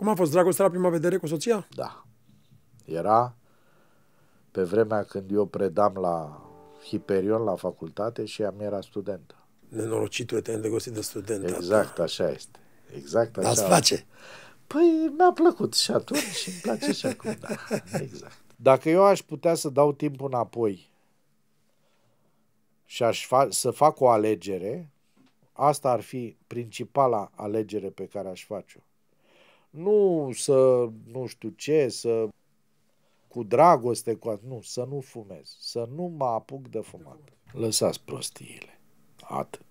Cum a fost dragostea la prima vedere cu soția? Da. Era pe vremea când eu predam la Hiperion la facultate și ea mi era studentă. Nenorocitul te-ai îndrăgostit de student. Da. Exact, ta. așa este. Exact așa. Dar place? Păi mi-a plăcut și atunci și îmi place și acum, da. Exact. Dacă eu aș putea să dau timpul înapoi și aș fa- să fac o alegere, asta ar fi principala alegere pe care aș face-o. Nu să nu știu ce, să cu dragoste, cu nu, să nu fumez, să nu mă apuc de fumat. Lăsați prostiile. Atât.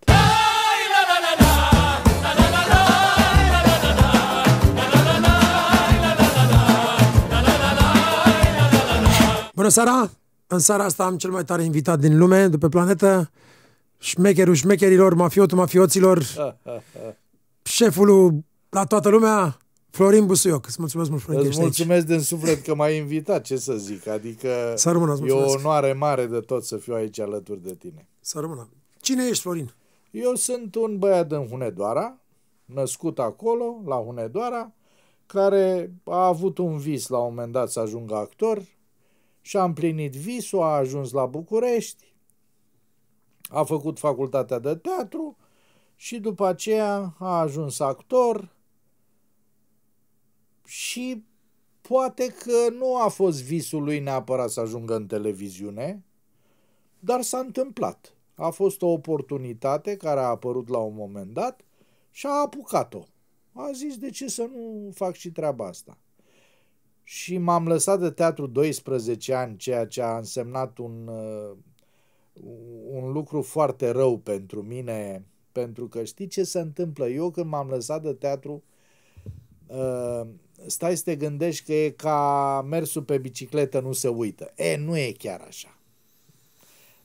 Bună seara! În seara asta am cel mai tare invitat din lume, de pe planetă, șmecherul șmecherilor, mafiotul mafioților, șeful la toată lumea, Florin Busuioc, îți mulțumesc mult, Florin, Îți mulțumesc din suflet că m-ai invitat, ce să zic, adică să rămână, e o onoare mare de tot să fiu aici alături de tine. Să rămână. Cine ești, Florin? Eu sunt un băiat din Hunedoara, născut acolo, la Hunedoara, care a avut un vis la un moment dat să ajungă actor și a împlinit visul, a ajuns la București, a făcut facultatea de teatru și după aceea a ajuns actor, și poate că nu a fost visul lui neapărat să ajungă în televiziune, dar s-a întâmplat. A fost o oportunitate care a apărut la un moment dat și a apucat-o. A zis de ce să nu fac și treaba asta. Și m-am lăsat de teatru 12 ani, ceea ce a însemnat un, uh, un lucru foarte rău pentru mine, pentru că știi ce se întâmplă? Eu când m-am lăsat de teatru, uh, stai să te gândești că e ca mersul pe bicicletă nu se uită. E, nu e chiar așa.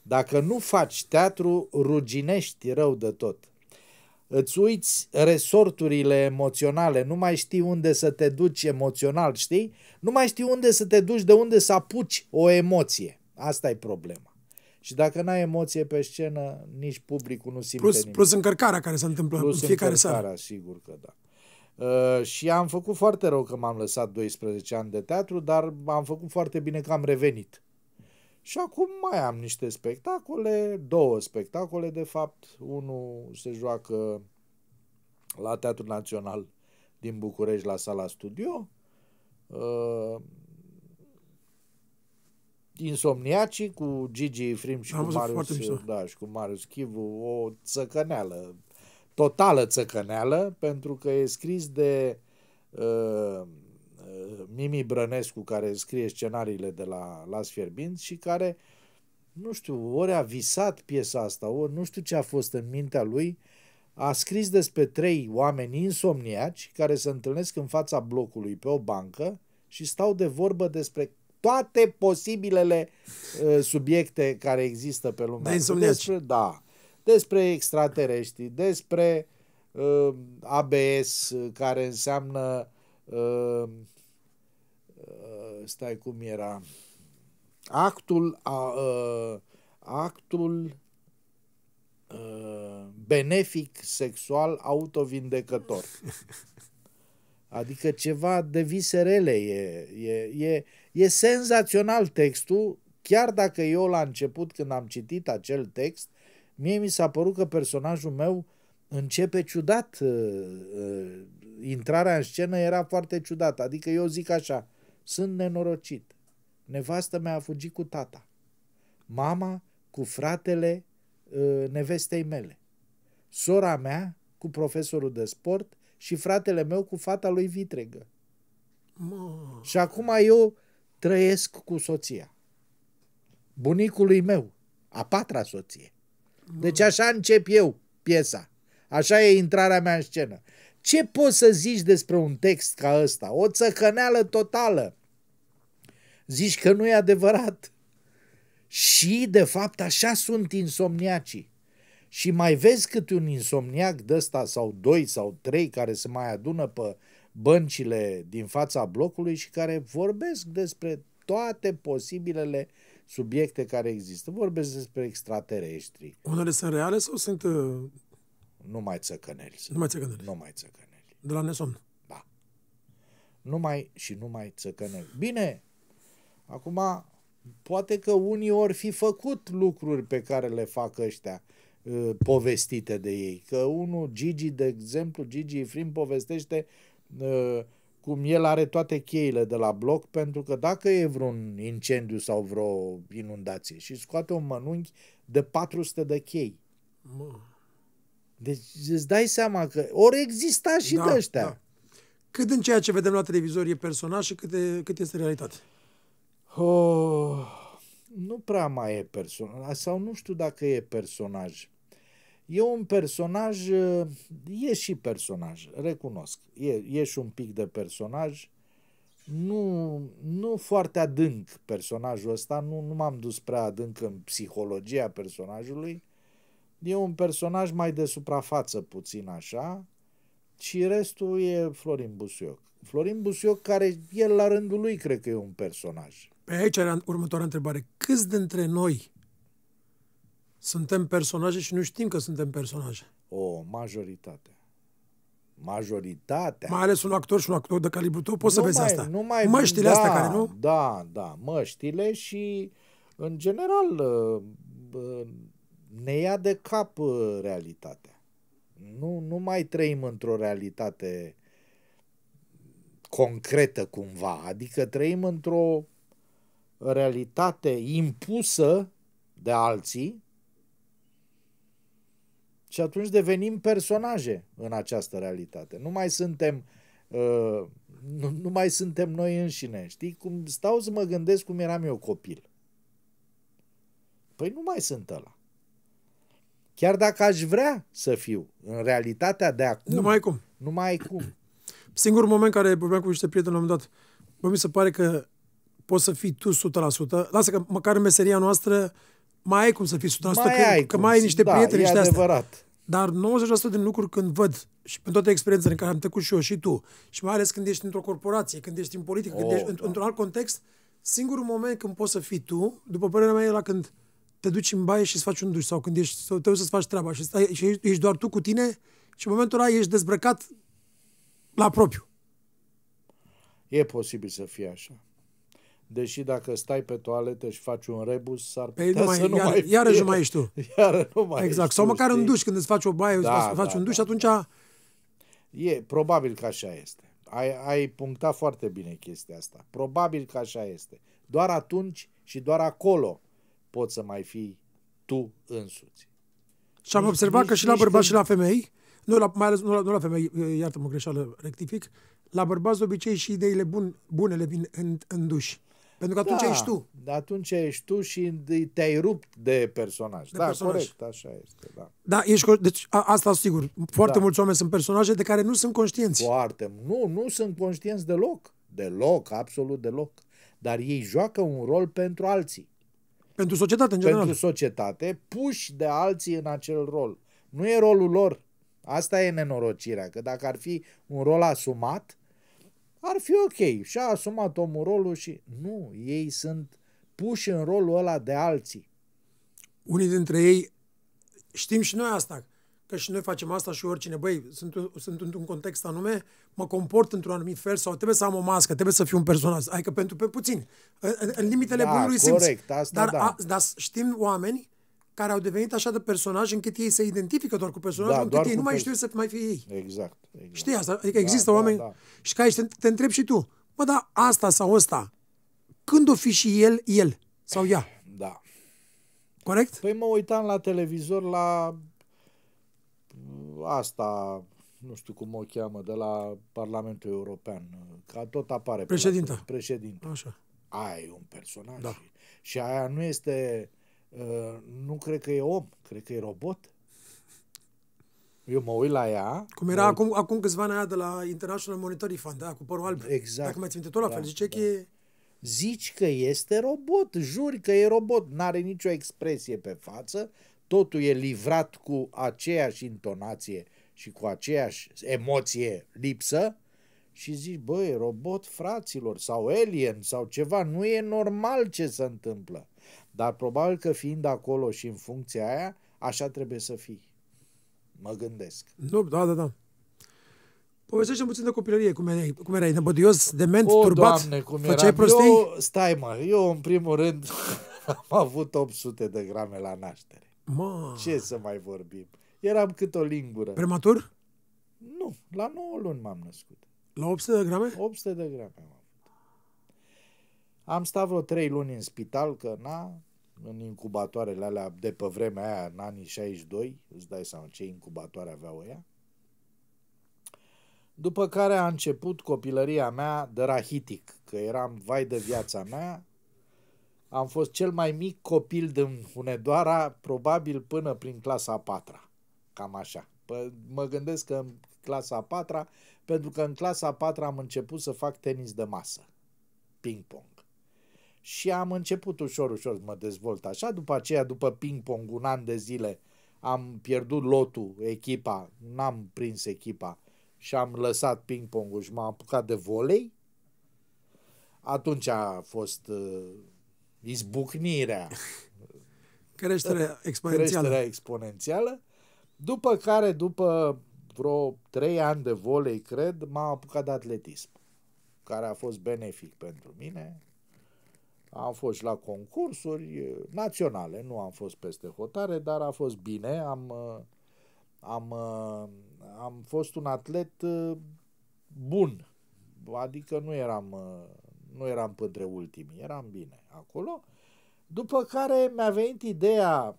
Dacă nu faci teatru, ruginești rău de tot. Îți uiți resorturile emoționale, nu mai știi unde să te duci emoțional, știi? Nu mai știi unde să te duci, de unde să apuci o emoție. Asta e problema. Și dacă n-ai emoție pe scenă, nici publicul nu simte plus, nimic. Plus încărcarea care se întâmplă plus în fiecare seară. sigur că da. Uh, și am făcut foarte rău că m-am lăsat 12 ani de teatru, dar am făcut foarte bine că am revenit. Și acum mai am niște spectacole, două spectacole de fapt. Unul se joacă la Teatrul Național din București la sala studio. Uh, Insomniacii cu Gigi Frim și, am cu Marius, da, și cu Marius Chivu, o țăcăneală totală țăcăneală, pentru că e scris de uh, uh, Mimi Brănescu, care scrie scenariile de la Las Fierbinți și care, nu știu, ori a visat piesa asta, ori nu știu ce a fost în mintea lui, a scris despre trei oameni insomniaci care se întâlnesc în fața blocului pe o bancă și stau de vorbă despre toate posibilele uh, subiecte care există pe lumea. insomniaci. Despre, da despre extraterestri, despre uh, ABS, uh, care înseamnă. Uh, uh, stai cum era. Actul. A, uh, actul uh, benefic sexual autovindecător. Adică ceva de viserele e, e, e, e senzațional textul, chiar dacă eu la început când am citit acel text Mie mi s-a părut că personajul meu începe ciudat. Uh, uh, intrarea în scenă era foarte ciudată. Adică eu zic așa, sunt nenorocit. Nevastă mea a fugit cu tata. Mama cu fratele uh, nevestei mele. Sora mea cu profesorul de sport și fratele meu cu fata lui Vitregă. Mă. Și acum eu trăiesc cu soția. Bunicului meu, a patra soție. Deci așa încep eu piesa. Așa e intrarea mea în scenă. Ce poți să zici despre un text ca ăsta? O țăcăneală totală. Zici că nu e adevărat. Și, de fapt, așa sunt insomniacii. Și mai vezi câte un insomniac de ăsta sau doi sau trei care se mai adună pe băncile din fața blocului și care vorbesc despre toate posibilele uh, subiecte care există. Vorbesc despre extraterestri. Unele sunt reale sau sunt... Uh, nu mai țăcăneli. mai țăcăneli. mai țăcăneli. De la nesomn. Da. Nu mai și nu mai țăcăneli. Bine, acum poate că unii ori fi făcut lucruri pe care le fac ăștia uh, povestite de ei. Că unul, Gigi, de exemplu, Gigi Frim povestește uh, cum el are toate cheile de la bloc, pentru că dacă e vreun incendiu sau vreo inundație și scoate un mănunchi de 400 de chei. Mă. Deci îți dai seama că ori exista și da, de ăștia. Da. Cât în ceea ce vedem la televizor e personaj și cât, e, cât este realitate? Oh, nu prea mai e personaj. Sau nu știu dacă e personaj. E un personaj, e și personaj, recunosc. E, e și un pic de personaj, nu, nu foarte adânc personajul ăsta, nu, nu m-am dus prea adânc în psihologia personajului. E un personaj mai de suprafață puțin așa și restul e Florin Busuioc. Florin Busuioc, care el la rândul lui cred că e un personaj. Pe aici are următoarea întrebare. Câți dintre noi suntem personaje și nu știm că suntem personaje. O majoritate. Majoritatea. Mai ales un actor și un actor de calibru tău, poți nu să vezi mai, asta. Nu mai, măștile da, astea care nu? Da, da, măștile și în general ă, ne ia de cap ă, realitatea. Nu, nu mai trăim într-o realitate concretă cumva, adică trăim într-o realitate impusă de alții și atunci devenim personaje în această realitate. Nu mai suntem uh, nu, nu mai suntem noi înșine. Știi? Cum stau să mă gândesc cum eram eu copil. Păi nu mai sunt ăla. Chiar dacă aș vrea să fiu în realitatea de acum. Nu mai cum. Nu mai ai cum. Singurul moment care vorbeam cu niște prieteni la un moment dat, bă, mi se pare că poți să fii tu 100%. Lasă că măcar în meseria noastră mai ai cum să fii 100%, mai că, ai că cum, mai ai niște da, prieteni, niște adevărat. astea. Dar 90% din lucruri când văd și pentru toate experiențele în care am trecut și eu și tu, și mai ales când ești într-o corporație, când ești în politică, oh, când ești oh, da. într-un alt context, singurul moment când poți să fii tu, după părerea mea, e la când te duci în baie și îți faci un duș sau când ești, sau te să-ți faci treaba și, stai, și ești, ești doar tu cu tine și în momentul ăla ești dezbrăcat la propriu. E posibil să fie așa deși dacă stai pe toaletă și faci un rebus, s-ar păi putea păi nu mai, să nu iar, mai fie. Iarăși mai ești tu. Iară nu mai Exact. Ești Sau tu, măcar știi? în duș, când îți faci o baie, da, îți faci da, un da. duș, da. atunci... E, probabil că așa este. Ai, ai punctat foarte bine chestia asta. Probabil că așa este. Doar atunci și doar acolo poți să mai fii tu însuți. Și am observat nici, că și la bărbați și la femei, nu la, mai ales nu la, nu la femei, iartă-mă greșeală, rectific, la bărbați de obicei și ideile bun, bune le vin în, în duș. Pentru că atunci da, ești tu. Atunci ești tu și te-ai rupt de personaj. De da, personaj. corect, așa este. Da, da ești, deci a, asta sigur. Foarte da. mulți oameni sunt personaje de care nu sunt conștienți. Foarte. Nu, nu sunt conștienți deloc. Deloc, absolut deloc. Dar ei joacă un rol pentru alții. Pentru societate, în general. Pentru societate, puși de alții în acel rol. Nu e rolul lor. Asta e nenorocirea, că dacă ar fi un rol asumat, ar fi ok. Și a asumat omul rolul și nu, ei sunt puși în rolul ăla de alții. Unii dintre ei știm și noi asta, că și noi facem asta și oricine, băi, sunt, sunt într-un context anume, mă comport într-un anumit fel sau trebuie să am o mască, trebuie să fiu un personaj, adică pentru pe puțin, în, în limitele da, bunului corect, simț. Asta, dar, da. a, dar știm oameni care au devenit așa de personaj încât ei se identifică doar cu personajul, da, încât ei nu mai știu să mai fie ei. Exact. exact. Știi asta? Adică da, există da, oameni... Da, da. Și ca te, te întrebi și tu, bă, da, asta sau ăsta, când o fi și el, el sau ea? Da. Corect? Păi mă uitam la televizor la uh, asta, nu știu cum o cheamă, de la Parlamentul European, uh, ca tot apare. Președinte. Președinte. Așa. Ai un personaj. Da. Și aia nu este... Uh, Uh, nu cred că e om, cred că e robot. Eu mă uit la ea. Cum era uit... acum, acum câțiva ani de la International Monetary Fund, da, cu părul alb. Exact. Dacă mai ți tot la da, fel, zice da. că e... Zici că este robot, juri că e robot, n-are nicio expresie pe față, totul e livrat cu aceeași intonație și cu aceeași emoție lipsă și zici, băi, robot fraților sau alien sau ceva, nu e normal ce se întâmplă. Dar probabil că fiind acolo și în funcția aia, așa trebuie să fii. Mă gândesc. Nu, da, da, da. Povestește-mi puțin de copilărie, cum erai, cum erai Nebădios, dement, o, turbat, doamne, cum făceai eram. prostii? Eu, stai mă, eu în primul rând am avut 800 de grame la naștere. Ma. Ce să mai vorbim? Eram cât o lingură. Prematur? Nu, la 9 luni m-am născut. La 800 de grame? 800 de grame, mă. Am stat vreo trei luni în spital, că na, în incubatoarele alea de pe vremea aia, în anii 62, îți dai seama ce incubatoare aveau ea. După care a început copilăria mea de rahitic, că eram vai de viața mea, am fost cel mai mic copil din Hunedoara, probabil până prin clasa a patra, cam așa. Pă, mă gândesc că în clasa a patra, pentru că în clasa a patra am început să fac tenis de masă, ping-pong și am început ușor, ușor să mă dezvolt așa. După aceea, după ping-pong, un an de zile, am pierdut lotul, echipa, n-am prins echipa și am lăsat ping-pongul și m-am apucat de volei. Atunci a fost uh, izbucnirea. Creșterea exponențială. Creșterea exponențială. După care, după vreo trei ani de volei, cred, m-am apucat de atletism, care a fost benefic pentru mine am fost la concursuri naționale, nu am fost peste hotare, dar a fost bine, am, am, am fost un atlet bun, adică nu eram, nu eram printre ultimii, eram bine acolo. După care mi-a venit ideea,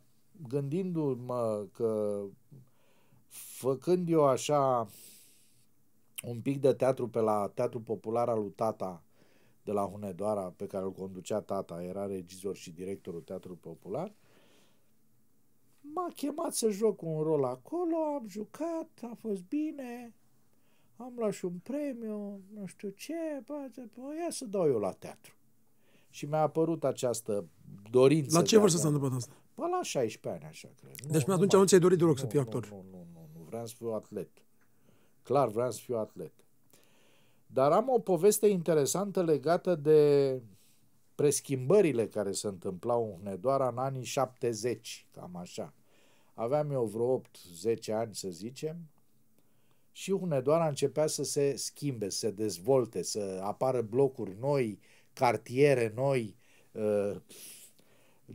gândindu-mă că făcând eu așa un pic de teatru pe la Teatru Popular al lui tata, de la Hunedoara pe care îl conducea tata, era regizor și directorul Teatrului Popular, m-a chemat să joc un rol acolo, am jucat, a fost bine, am luat și un premiu, nu știu ce, bă, bă, ia să dau eu la teatru. Și mi-a apărut această dorință. La ce vârstă s-a da- întâmplat asta? Bă, la 16 ani, așa cred. Deci nu, până atunci nu, nu ți-ai dorit deloc nu, să fii actor? Nu, nu, nu, nu, vreau să fiu atlet. Clar, vreau să fiu atlet. Dar am o poveste interesantă legată de preschimbările care se întâmplau în Hunedoara în anii 70, cam așa. Aveam eu vreo 8-10 ani, să zicem, și Hunedoara începea să se schimbe, să se dezvolte, să apară blocuri noi, cartiere noi, uh,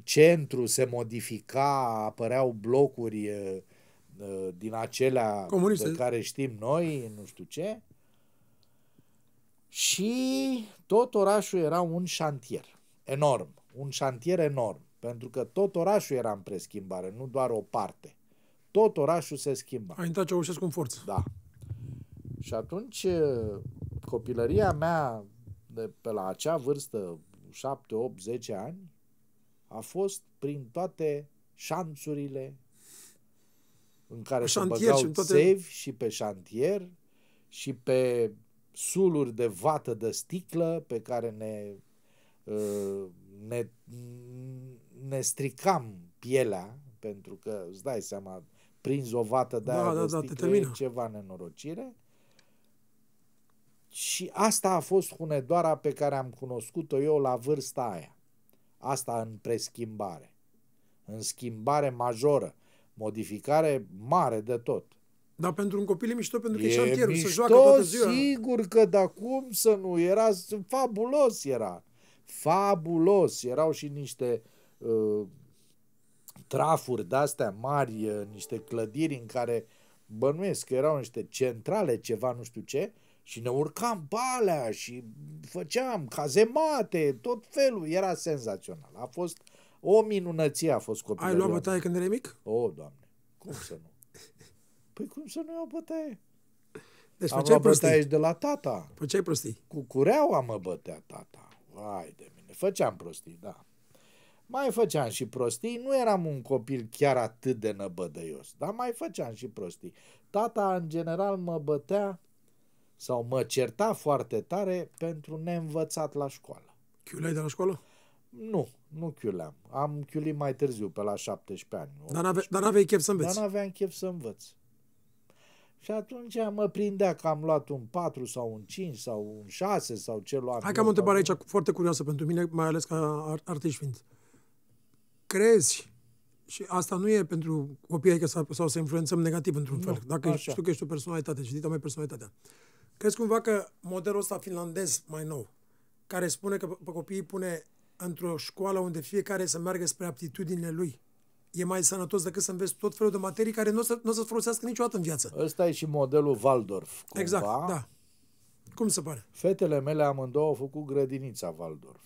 centru se modifica, apăreau blocuri uh, uh, din acelea Comuniste. de care știm noi, nu știu ce. Și tot orașul era un șantier enorm, un șantier enorm, pentru că tot orașul era în preschimbare, nu doar o parte. Tot orașul se schimba. A intrat Ceaușescu în forță. Da. Și atunci copilăria mea de pe la acea vârstă, 7, 8, 10 ani, a fost prin toate șanțurile în care șantier, se băgau și toate... țevi și pe șantier și pe suluri de vată de sticlă pe care ne, uh, ne, ne stricam pielea, pentru că îți dai seama, prinzi o vată de da, aia da, de da, sticlă, da, e ceva nenorocire. Și asta a fost hunedoara pe care am cunoscut-o eu la vârsta aia. Asta în preschimbare. În schimbare majoră. Modificare mare de tot. Dar pentru un copil e mișto pentru că e, șantierul, mișto, să joacă toată ziua. sigur că da cum să nu, era fabulos era. Fabulos, erau și niște uh, trafuri de-astea mari, uh, niște clădiri în care bănuiesc că erau niște centrale, ceva nu știu ce, și ne urcam balea și făceam cazemate, tot felul, era senzațional. A fost o minunăție a fost copilul. Ai luat bătaie când erai mic? O, oh, doamne, cum să nu? Păi cum să nu iau bătaie? Deci făceai prostii. de la tata. Făceai prostii. Cu cureaua mă bătea tata. Vai de mine. Făceam prostii, da. Mai făceam și prostii. Nu eram un copil chiar atât de năbădăios, dar mai făceam și prostii. Tata, în general, mă bătea sau mă certa foarte tare pentru neînvățat la școală. Chiuleai de la școală? Nu, nu chiuleam. Am chiulit mai târziu, pe la 17 ani. dar n-aveai chef să înveți. Dar n-aveam chef să învăț. Și atunci mă prindea că am luat un 4 sau un 5 sau un 6 sau ce luam. Hai că am o întrebare aici foarte curioasă pentru mine, mai ales ca artist fiind. Crezi, și asta nu e pentru copii, că adică sau, sau să influențăm negativ într-un nu, fel, dacă așa. știu că ești o personalitate și mai personalitatea. Crezi cumva că modelul ăsta finlandez mai nou, care spune că pe copiii pune într-o școală unde fiecare să meargă spre aptitudinile lui, e mai sănătos decât să înveți tot felul de materii care nu o să, n-o să folosească niciodată în viață. Ăsta e și modelul Waldorf, cumva. Exact, da. Cum se pare? Fetele mele amândouă au făcut grădinița Waldorf.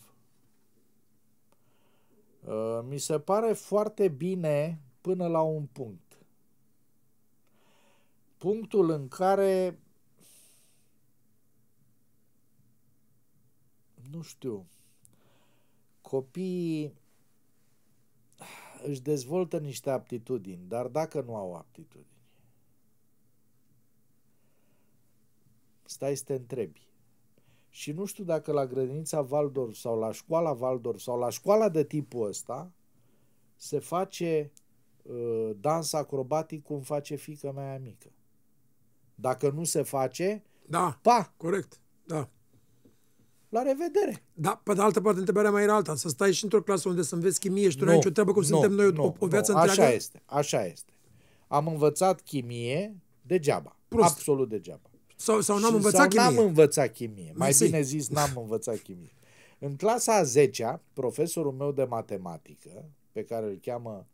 Uh, mi se pare foarte bine până la un punct. Punctul în care nu știu, copiii își dezvoltă niște aptitudini, dar dacă nu au aptitudini, stai să te întrebi. Și nu știu dacă la grădinița Valdor sau la școala Valdor sau la școala de tipul ăsta se face uh, dans acrobatic cum face fica mea mică. Dacă nu se face, da, pa! Corect, da la revedere. Da, pe de altă parte, întrebarea mai era alta. Să stai și într-o clasă unde să înveți chimie și tu nu ai nicio treabă cum nu, suntem noi nu, o, o viață nu, întreagă? Așa este, așa este. Am învățat chimie degeaba. Prost. Absolut degeaba. Sau, sau n-am învățat sau chimie. n-am învățat chimie. Mai Mersi. bine zis, n-am învățat chimie. În clasa a 10-a, profesorul meu de matematică, pe care îl cheamă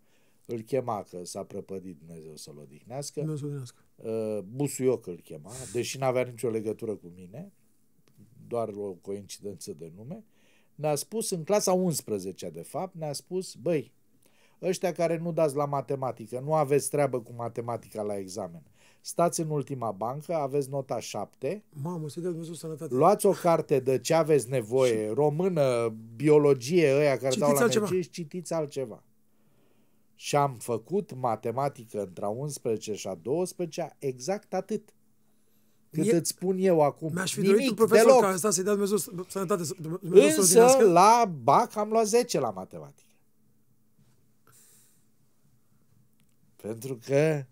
îl chema, că s-a prăpădit Dumnezeu să-l odihnească. Dumnezeu să odihnească. Uh, Busuioc îl chema, deși n-avea nicio legătură cu mine doar o coincidență de nume, ne-a spus în clasa 11 de fapt, ne-a spus, băi, ăștia care nu dați la matematică, nu aveți treabă cu matematica la examen. Stați în ultima bancă, aveți nota 7. Mamă, să dea Dumnezeu sănătate. Luați o carte de ce aveți nevoie, și... română, biologie, ăia care citiți dau la altceva. și citiți altceva. Și am făcut matematică între a 11 și a 12 exact atât. Cât e... îți spun eu acum. Mi-aș fi Nimic, dorit un profesor deloc. care să-i dea Dumnezeu sănătate. Dumnezeu Însă, să la BAC am luat 10 la matematică. Pentru că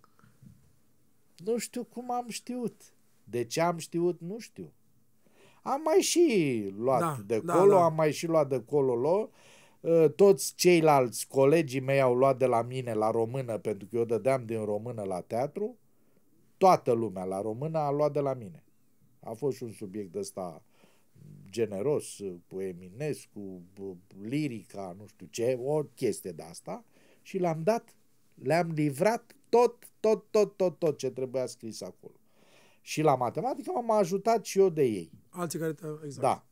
nu știu cum am știut. De ce am știut, nu știu. Am mai și luat da, de da, colo, da. am mai și luat de colo ă, toți ceilalți colegii mei au luat de la mine la română, pentru că eu dădeam din română la teatru toată lumea la română a luat de la mine. A fost și un subiect ăsta generos, cu Eminescu, lirica, nu știu ce, o chestie de asta și l-am dat, le-am livrat tot, tot, tot, tot, tot ce trebuia scris acolo. Și la matematică m-am ajutat și eu de ei. Alții care te-au... Exact. Da.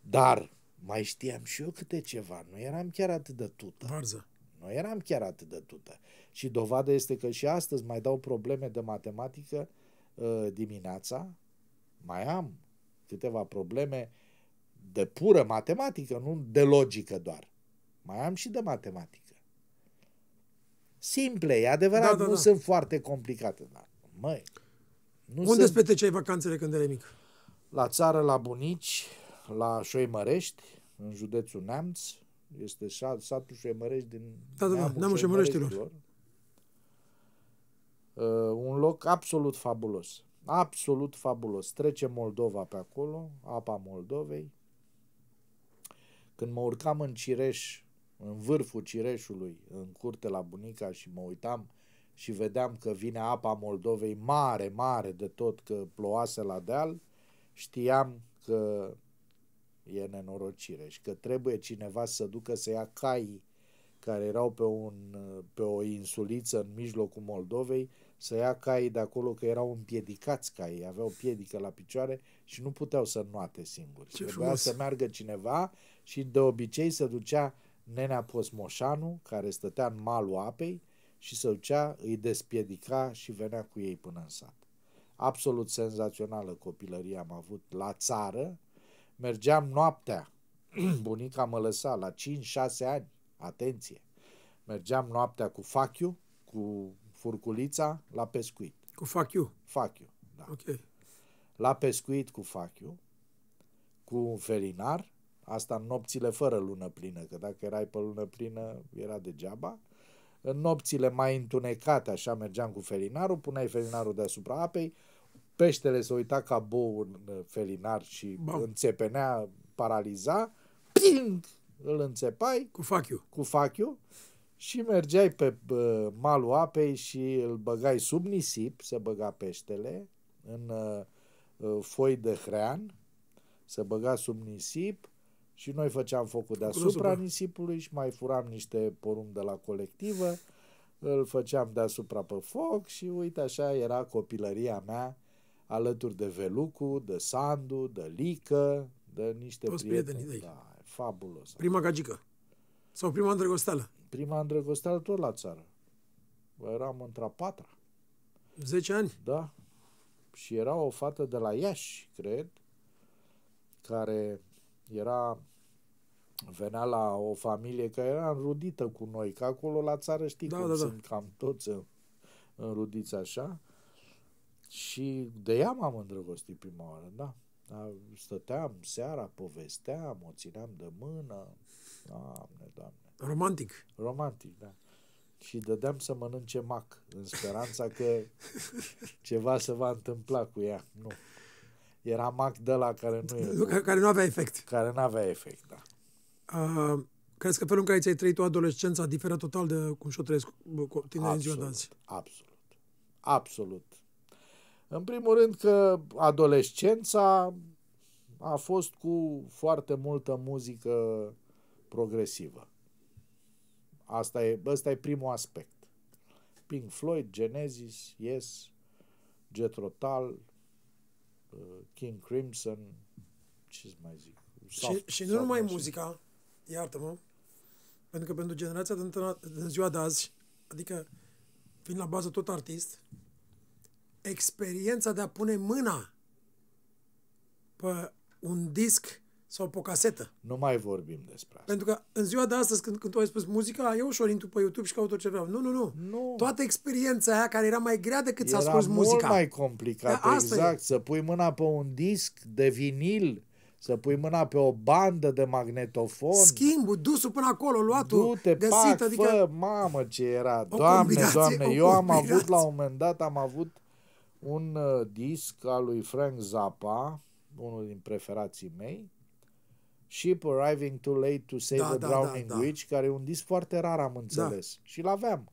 Dar mai știam și eu câte ceva. Nu eram chiar atât de tută. Varză. Nu eram chiar atât de tută. Și dovada este că și astăzi mai dau probleme de matematică uh, dimineața, mai am câteva probleme de pură matematică, nu de logică doar. Mai am și de matematică. Simple, e adevărat, da, da, nu da. sunt foarte complicate. Dar, măi, nu Unde sunt... îți vacanțele când erai mic? La țară, la bunici, la Șoimărești, în județul Neamț. Este satul Șoimărești din... Da, da, da, Neamul Șoimăreștilor. Șoimăreștilor. Uh, un loc absolut fabulos. Absolut fabulos. Trece Moldova pe acolo, apa Moldovei. Când mă urcam în Cireș, în vârful Cireșului, în curte la bunica și mă uitam și vedeam că vine apa Moldovei mare, mare de tot, că ploase la deal, știam că e nenorocire și că trebuie cineva să ducă să ia caii care erau pe, un, pe o insuliță în mijlocul Moldovei, să ia caii de acolo, că erau împiedicați caii, aveau piedică la picioare și nu puteau să nuate singuri. Ce Trebuia frumos. să meargă cineva și de obicei se ducea nenea Posmoșanu, care stătea în malul apei și se ducea, îi despiedica și venea cu ei până în sat. Absolut senzațională copilărie am avut la țară. Mergeam noaptea, bunica mă lăsa la 5-6 ani Atenție! Mergeam noaptea cu fachiu, cu furculița, la pescuit. Cu fachiu? Fachiu, da. Ok. La pescuit cu fachiu, cu un felinar, asta în nopțile fără lună plină, că dacă erai pe lună plină era degeaba. În nopțile mai întunecate, așa mergeam cu felinarul, puneai felinarul deasupra apei, peștele se uita ca bou în felinar și Bam. înțepenea, paraliza, ping, îl înțepai cu fachiu, cu fachiu și mergeai pe malul apei și îl băgai sub nisip, se băga peștele, în ă, ă, foi de hrean, se băga sub nisip și noi făceam focul deasupra nisipului și mai furam niște porumb de la colectivă, îl făceam deasupra pe foc și uite așa era copilăria mea alături de Velucu, de Sandu, de Lică, de niște Toți prieteni. Da, fabulos. Prima gagică? Sau prima îndrăgosteală? Prima îndrăgosteală tot la țară. Eram într-a patra. Zece ani? Da. Și era o fată de la Iași, cred, care era venea la o familie care era înrudită cu noi, că acolo la țară știi da, cum da, da. sunt da. cam toți înrudiți așa. Și de ea m-am îndrăgostit prima oară, da. Da? Stăteam seara, povesteam, o țineam de mână. Doamne, doamne. Romantic. Romantic, da. Și dădeam să mănânce mac, în speranța că ceva se va întâmpla cu ea. Nu. Era mac de la care nu e. Care, care nu avea efect. Care nu avea efect, da. Uh, crezi că felul în care ți-ai trăit o adolescența diferă total de cum și-o trăiesc cu tine absolut, în ziua de azi? Absolut. Absolut. În primul rând că adolescența a fost cu foarte multă muzică progresivă. Asta e, ăsta e primul aspect. Pink Floyd, Genesis, Yes, Jet Rotal, uh, King Crimson, ce să mai zic? Soft, și, și nu numai muzica, iartă-mă, pentru că pentru generația din ziua de azi, adică fiind la bază tot artist, experiența de a pune mâna pe un disc sau pe o casetă. Nu mai vorbim despre asta. Pentru că în ziua de astăzi, când, când tu ai spus muzica, eu ușor intru pe YouTube și caut tot ce vreau. Nu, nu, nu. nu. Toată experiența aia care era mai grea decât era să asculti muzica. Era mult mai complicată, da, exact. E. Să pui mâna pe un disc de vinil, să pui mâna pe o bandă de magnetofon. Schimbul, dusul până acolo, luatul, Du-te, găsit, pac, adică... fă, mamă ce era. O doamne, doamne, eu am avut la un moment dat, am avut un uh, disc al lui Frank Zappa, unul din preferații mei, Ship Arriving Too Late to Save da, the da, Drowning da, da. Witch, care e un disc foarte rar, am înțeles. Da. Și l-aveam.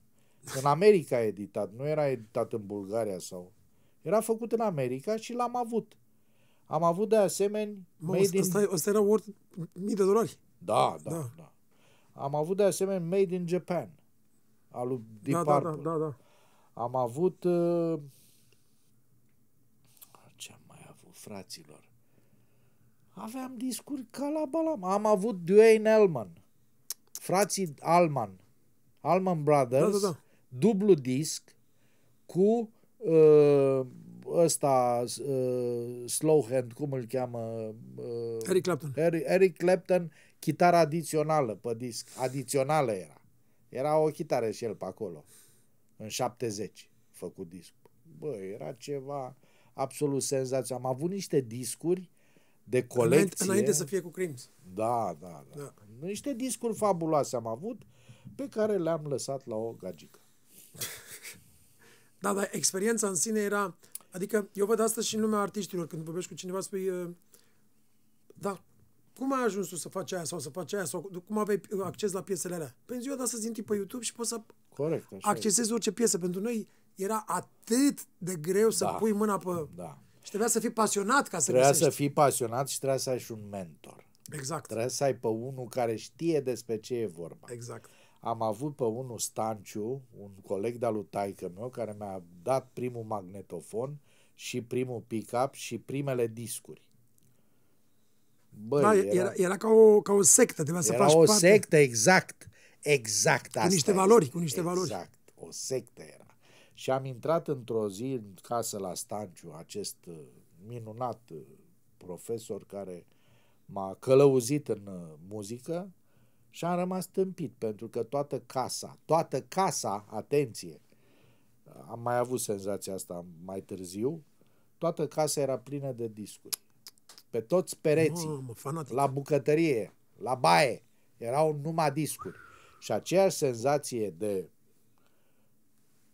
În America editat, nu era editat în Bulgaria sau... Era făcut în America și l-am avut. Am avut de asemenea... Mă, made in... asta, era worth mii de dolari. Da, da, da, da. Am avut de asemenea Made in Japan, al lui Deep da, Da, da, da, da. Am avut... Uh, fraților. Aveam discuri ca la balam. Am avut Dwayne Elman, frații Alman, Alman Brothers, da, da, da. dublu disc cu uh, ăsta uh, Slowhand, cum îl cheamă? Uh, Eric Clapton. Eric, Eric Clapton, chitară adițională pe disc. Adițională era. Era o chitară și el pe acolo. În 70 făcut disc. Bă, era ceva absolut senzație. Am avut niște discuri de colecție. Înainte, înainte să fie cu Crims. Da, da, da, da. Niște discuri fabuloase am avut pe care le-am lăsat la o gagică. da, dar experiența în sine era... Adică eu văd asta și în lumea artiștilor. Când vorbești cu cineva, spui... da, cum ai ajuns tu să faci aia sau să faci aia sau cum aveai acces la piesele alea? Păi în ziua de astăzi intri pe YouTube și poți să Corect, așa accesezi orice piesă. Pentru noi era atât de greu să da. pui mâna pe... Da. Și trebuia să fii pasionat ca să Trebuia găsești. să fii pasionat și trebuia să ai și un mentor. Exact. Trebuie să ai pe unul care știe despre ce e vorba. Exact. Am avut pe unul Stanciu, un coleg de-al lui taică meu, care mi-a dat primul magnetofon și primul pick-up și primele discuri. Băi, da, era, era, era ca, o, ca o sectă, trebuia să faci o parte. sectă, exact. Exact cu asta. niște valori, cu niște exact, valori. Exact, o sectă era. Și am intrat într-o zi în casă la Stanciu, acest uh, minunat uh, profesor care m-a călăuzit în uh, muzică și am rămas tâmpit pentru că toată casa, toată casa, atenție, am mai avut senzația asta mai târziu, toată casa era plină de discuri. Pe toți pereții, Mamă, la bucătărie, la baie, erau numai discuri. Și aceeași senzație de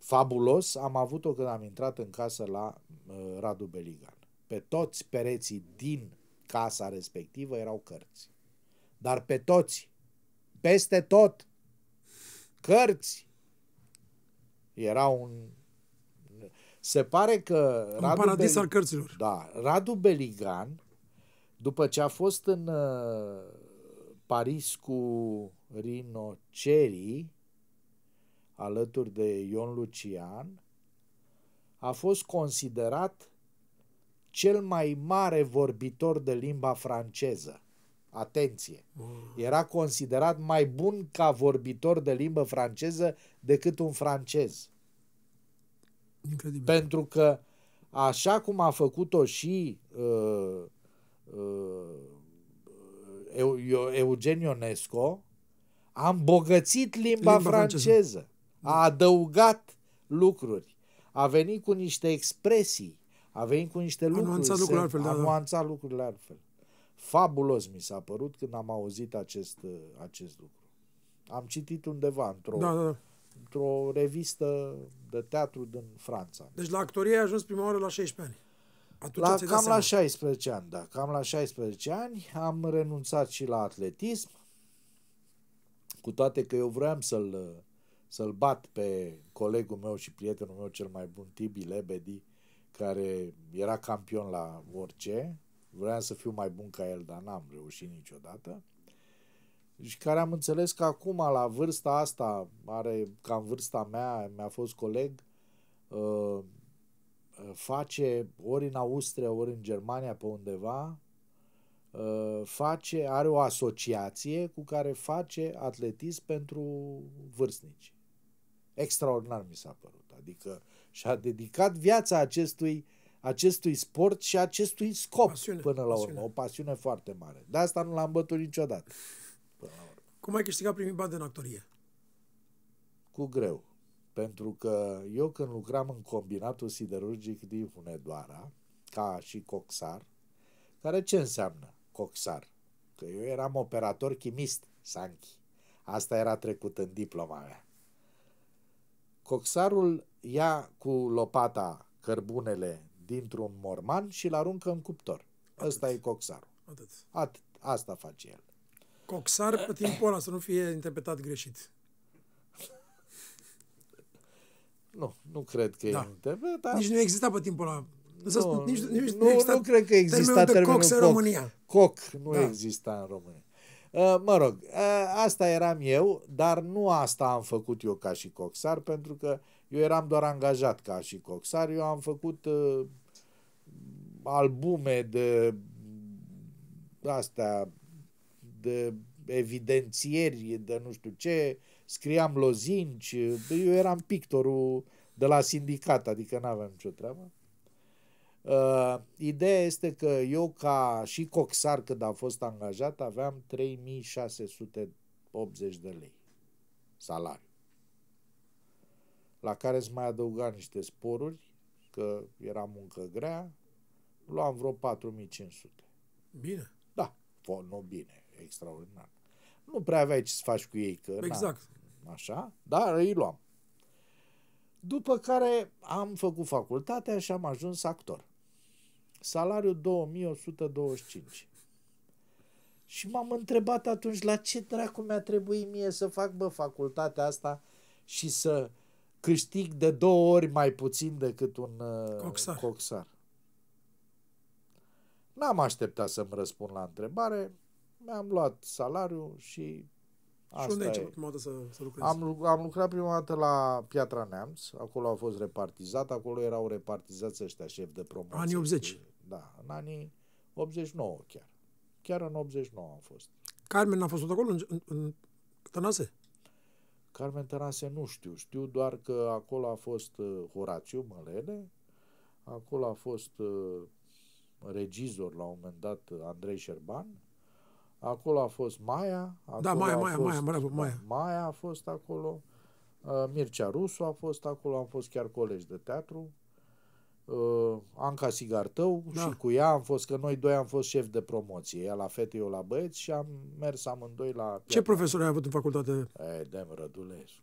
fabulos am avut-o când am intrat în casă la uh, Radu Beligan. Pe toți pereții din casa respectivă erau cărți. Dar pe toți, peste tot, cărți. Era un... Se pare că... Un Radu paradis Beli... al cărților. Da. Radu Beligan, după ce a fost în uh, Paris cu Rino Rinocerii, alături de Ion Lucian, a fost considerat cel mai mare vorbitor de limba franceză. Atenție! Era considerat mai bun ca vorbitor de limbă franceză decât un francez. Incredibil. Pentru că așa cum a făcut-o și uh, uh, Eugen Ionesco, a îmbogățit limba, limba franceză. franceză a adăugat lucruri, a venit cu niște expresii, a venit cu niște lucruri, a nuanțat lucrurile altfel, a da, da. nuanțat da. lucrurile altfel. Fabulos mi s-a părut când am auzit acest, acest lucru. Am citit undeva într-o, da, da. da. într-o revistă de teatru din Franța. Deci la actorie ai ajuns prima oară la 16 ani. Atunci la, cam la 16 ani, da. Cam la 16 ani am renunțat și la atletism, cu toate că eu vroiam să-l să-l bat pe colegul meu și prietenul meu cel mai bun, Tibi Lebedi, care era campion la orice, vreau să fiu mai bun ca el, dar n-am reușit niciodată, și care am înțeles că acum, la vârsta asta, are cam vârsta mea, mi-a fost coleg, uh, face ori în Austria, ori în Germania, pe undeva, uh, face, are o asociație cu care face atletism pentru vârstnici. Extraordinar mi s-a părut. Adică și-a dedicat viața acestui, acestui sport și acestui scop pasiune, până la pasiune. urmă. O pasiune foarte mare. De asta nu l-am bătut niciodată. Până la urmă. Cum ai câștigat primii bani în actorie? Cu greu. Pentru că eu când lucram în combinatul siderurgic din Hunedoara, ca și coxar, care ce înseamnă coxar? Că eu eram operator chimist, Sanchi. Asta era trecut în diploma mea. Coxarul ia cu lopata cărbunele dintr-un morman și l aruncă în cuptor. Ăsta e coxarul. Atât. At- asta face el. Coxar pe timpul ăla, să nu fie interpretat greșit. Nu, nu cred că da. e interpretat. Nici nu exista pe timpul ăla. Nu, nu, nici, nici nu, nu, nu cred că exista termenul, termenul cox România. Coc nu da. exista în România. Uh, mă rog, uh, asta eram eu, dar nu asta am făcut eu ca și coxar, pentru că eu eram doar angajat ca și coxar. Eu am făcut uh, albume de astea, de evidențieri, de nu știu ce, scriam lozinci, eu eram pictorul de la sindicat, adică n-aveam nicio treabă. Uh, ideea este că eu ca și coxar când am fost angajat aveam 3680 de lei salariu. La care îți mai adăuga niște sporuri, că era muncă grea, luam vreo 4500. Bine. Da, nu bine, extraordinar. Nu prea aveai ce să faci cu ei, că Exact. Na, așa, dar îi luam. După care am făcut facultatea și am ajuns actor. Salariu 2125. Și m-am întrebat atunci la ce dracu mi-a trebuit mie să fac, bă, facultatea asta și să câștig de două ori mai puțin decât un uh, coxar. coxar. N-am așteptat să-mi răspund la întrebare, mi-am luat salariu și Asta și unde ai început prima dată să, să lucrezi? Am, am lucrat prima dată la Piatra Neamț, acolo a fost repartizat, acolo erau repartizați ăștia șefi de promoție. Anii 80 da, în anii 89 chiar. Chiar în 89 am fost. Carmen a fost tot acolo, în, în, în Tănase? Carmen Tănase nu știu. Știu doar că acolo a fost uh, Horațiu Mălele, acolo a fost uh, regizor la un moment dat uh, Andrei Șerban, acolo a fost Maia. Acolo da, Maia, Maia, fost, Maia, bravo, Maia. Maia a fost acolo, uh, Mircea Rusu a fost acolo, am fost chiar colegi de teatru uh, Anca Sigartău da. și cu ea am fost, că noi doi am fost șef de promoție, ea la fete, eu la băieți și am mers amândoi la... Piatra. Ce profesor ai avut în facultate? Ei Dem Rădulescu.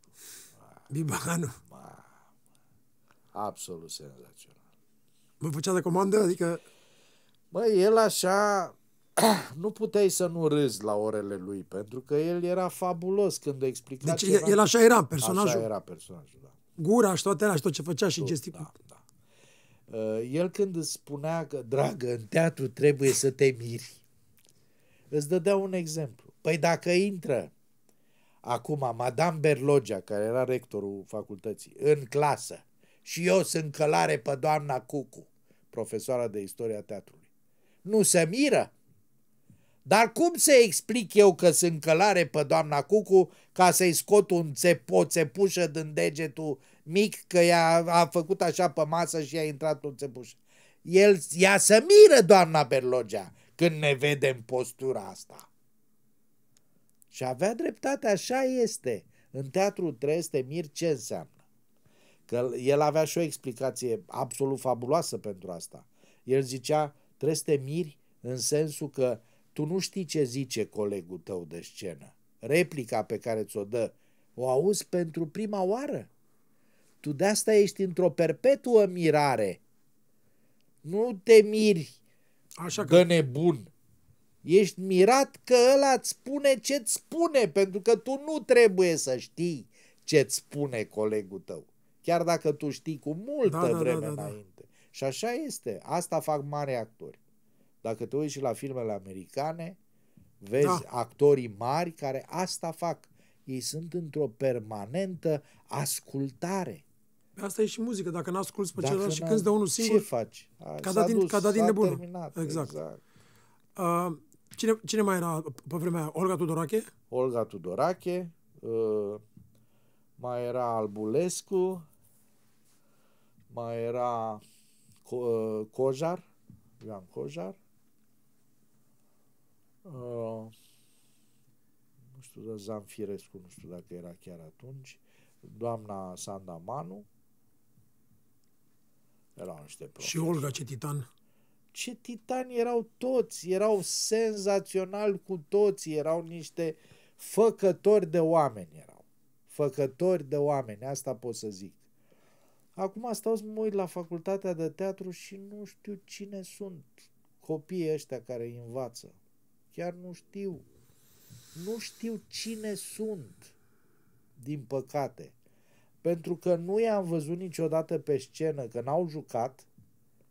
Ah. Bibanu. Ma, absolut senzațional. Mă făcea de comandă? Adică... Băi, el așa... nu puteai să nu râzi la orele lui, pentru că el era fabulos când explica Deci ceva. el așa era personajul? Așa era personajul, da. Gura și toate alea și tot ce făcea și gesticul. Da, Uh, el când îți spunea că, dragă, în teatru trebuie să te miri, îți dădea un exemplu. Păi dacă intră acum Madame Berlogia, care era rectorul facultății, în clasă, și eu sunt călare pe doamna Cucu, profesoara de istoria teatrului, nu se miră? Dar cum să explic eu că sunt călare pe doamna Cucu ca să-i scot un țepo, țepușă din degetul mic că i a făcut așa pe masă și a intrat un țepuș. El, ea să miră doamna Berlogea când ne vede în postura asta. Și avea dreptate, așa este. În teatru trebuie să te ce înseamnă. Că el avea și o explicație absolut fabuloasă pentru asta. El zicea, trebuie să te miri în sensul că tu nu știi ce zice colegul tău de scenă. Replica pe care ți-o dă, o auzi pentru prima oară. Tu de asta ești într-o perpetuă mirare. Nu te miri Așa că... de nebun. Ești mirat că ăla îți spune ce îți spune, pentru că tu nu trebuie să știi ce îți spune colegul tău. Chiar dacă tu știi cu multă da, da, da vreme da, da, da. înainte. Și așa este. Asta fac mari actori. Dacă te uiți și la filmele americane, vezi da. actorii mari care asta fac. Ei sunt într-o permanentă ascultare. Asta e și muzică, dacă n asculți pe celălalt și cânti de unul singur... Ce faci? A, ca dat din, ca dat din nebună. Terminat, exact. exact. Uh, cine, cine mai era pe vremea aia? Olga Tudorache? Olga Tudorache, uh, mai era Albulescu, mai era Co- uh, Cojar, Ioan Cojar, uh, nu știu, Zanfirescu, nu știu dacă era chiar atunci, doamna Sanda Manu, erau niște profesori. Și Olga ce titan? Ce titani erau toți, erau senzaționali cu toții, erau niște făcători de oameni erau. Făcători de oameni, asta pot să zic. Acum stau să mă uit la facultatea de teatru și nu știu cine sunt copiii ăștia care îi învață. Chiar nu știu. Nu știu cine sunt, din păcate pentru că nu i-am văzut niciodată pe scenă, că n-au jucat.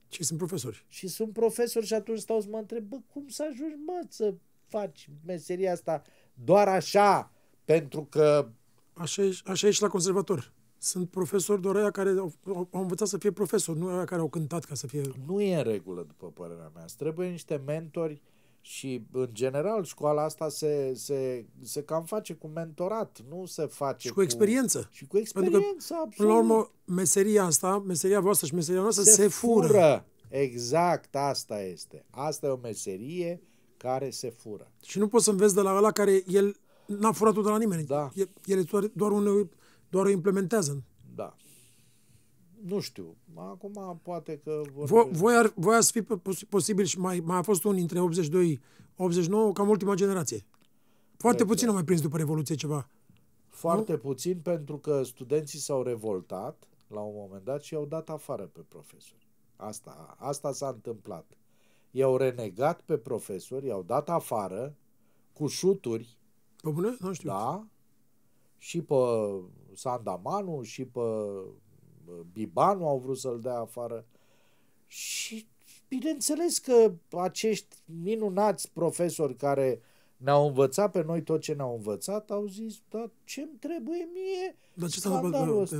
Și sunt profesori. Și sunt profesori și atunci stau să mă întreb, bă, cum să ajungi, mă, să faci meseria asta doar așa, pentru că... Așa e, așa e și la conservator. Sunt profesori doar aia care au, au, au învățat să fie profesori, nu aia care au cântat ca să fie... Nu e în regulă, după părerea mea. trebuie niște mentori și, în general, școala asta se, se, se cam face cu mentorat, nu se face Și cu, cu experiență. Și cu experiență, Pentru că, absolut. Până la urmă, meseria asta, meseria voastră și meseria noastră se, se fură. fură. Exact asta este. Asta e o meserie care se fură. Și nu poți să înveți de la ăla care el n-a furat-o de la nimeni. Da. El, el doar, doar, un, doar o implementează nu știu, acum poate că... Vor... Voi, voi, ar, voi ați fi posibil și mai, mai a fost un între 82, 89, cam ultima generație. Foarte exact. puțin am mai prins după Revoluție ceva. Foarte nu? puțin pentru că studenții s-au revoltat la un moment dat și i-au dat afară pe profesori. Asta, asta s-a întâmplat. I-au renegat pe profesori, i-au dat afară cu șuturi. Pe bune? Nu știu. Da. Și pe Sandamanu și pe Bibanu au vrut să-l dea afară. Și bineînțeles că acești minunați profesori care ne-au învățat pe noi tot ce ne-au învățat, au zis, dar ce-mi trebuie mie dar ce scandalul ăsta?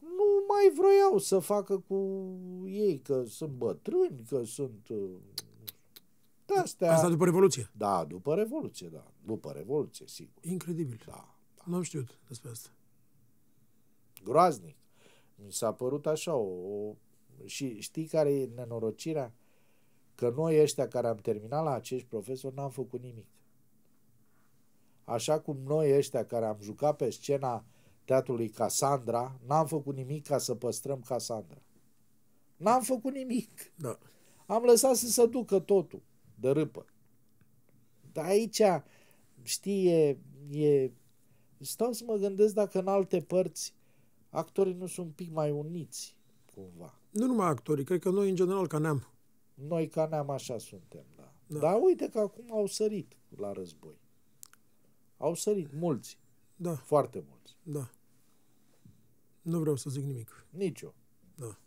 Nu mai vroiau să facă cu ei, că sunt bătrâni, că sunt uh, astea... Asta după Revoluție? Da, după Revoluție, da. După Revoluție, sigur. Incredibil. Da. da. Nu am știut despre asta. Groaznic. Mi s-a părut așa o, o... Și știi care e nenorocirea? Că noi ăștia care am terminat la acești profesori n-am făcut nimic. Așa cum noi ăștia care am jucat pe scena teatrului Casandra, n-am făcut nimic ca să păstrăm Casandra. N-am făcut nimic. Da. Am lăsat să se ducă totul de râpă. Dar aici, știi, e, e... Stau să mă gândesc dacă în alte părți actorii nu sunt un pic mai uniți, cumva. Nu numai actorii, cred că noi, în general, ca neam. Noi, ca neam, așa suntem, da. da. Dar uite că acum au sărit la război. Au sărit mulți. Da. Foarte mulți. Da. Nu vreau să zic nimic. Nici eu. Da.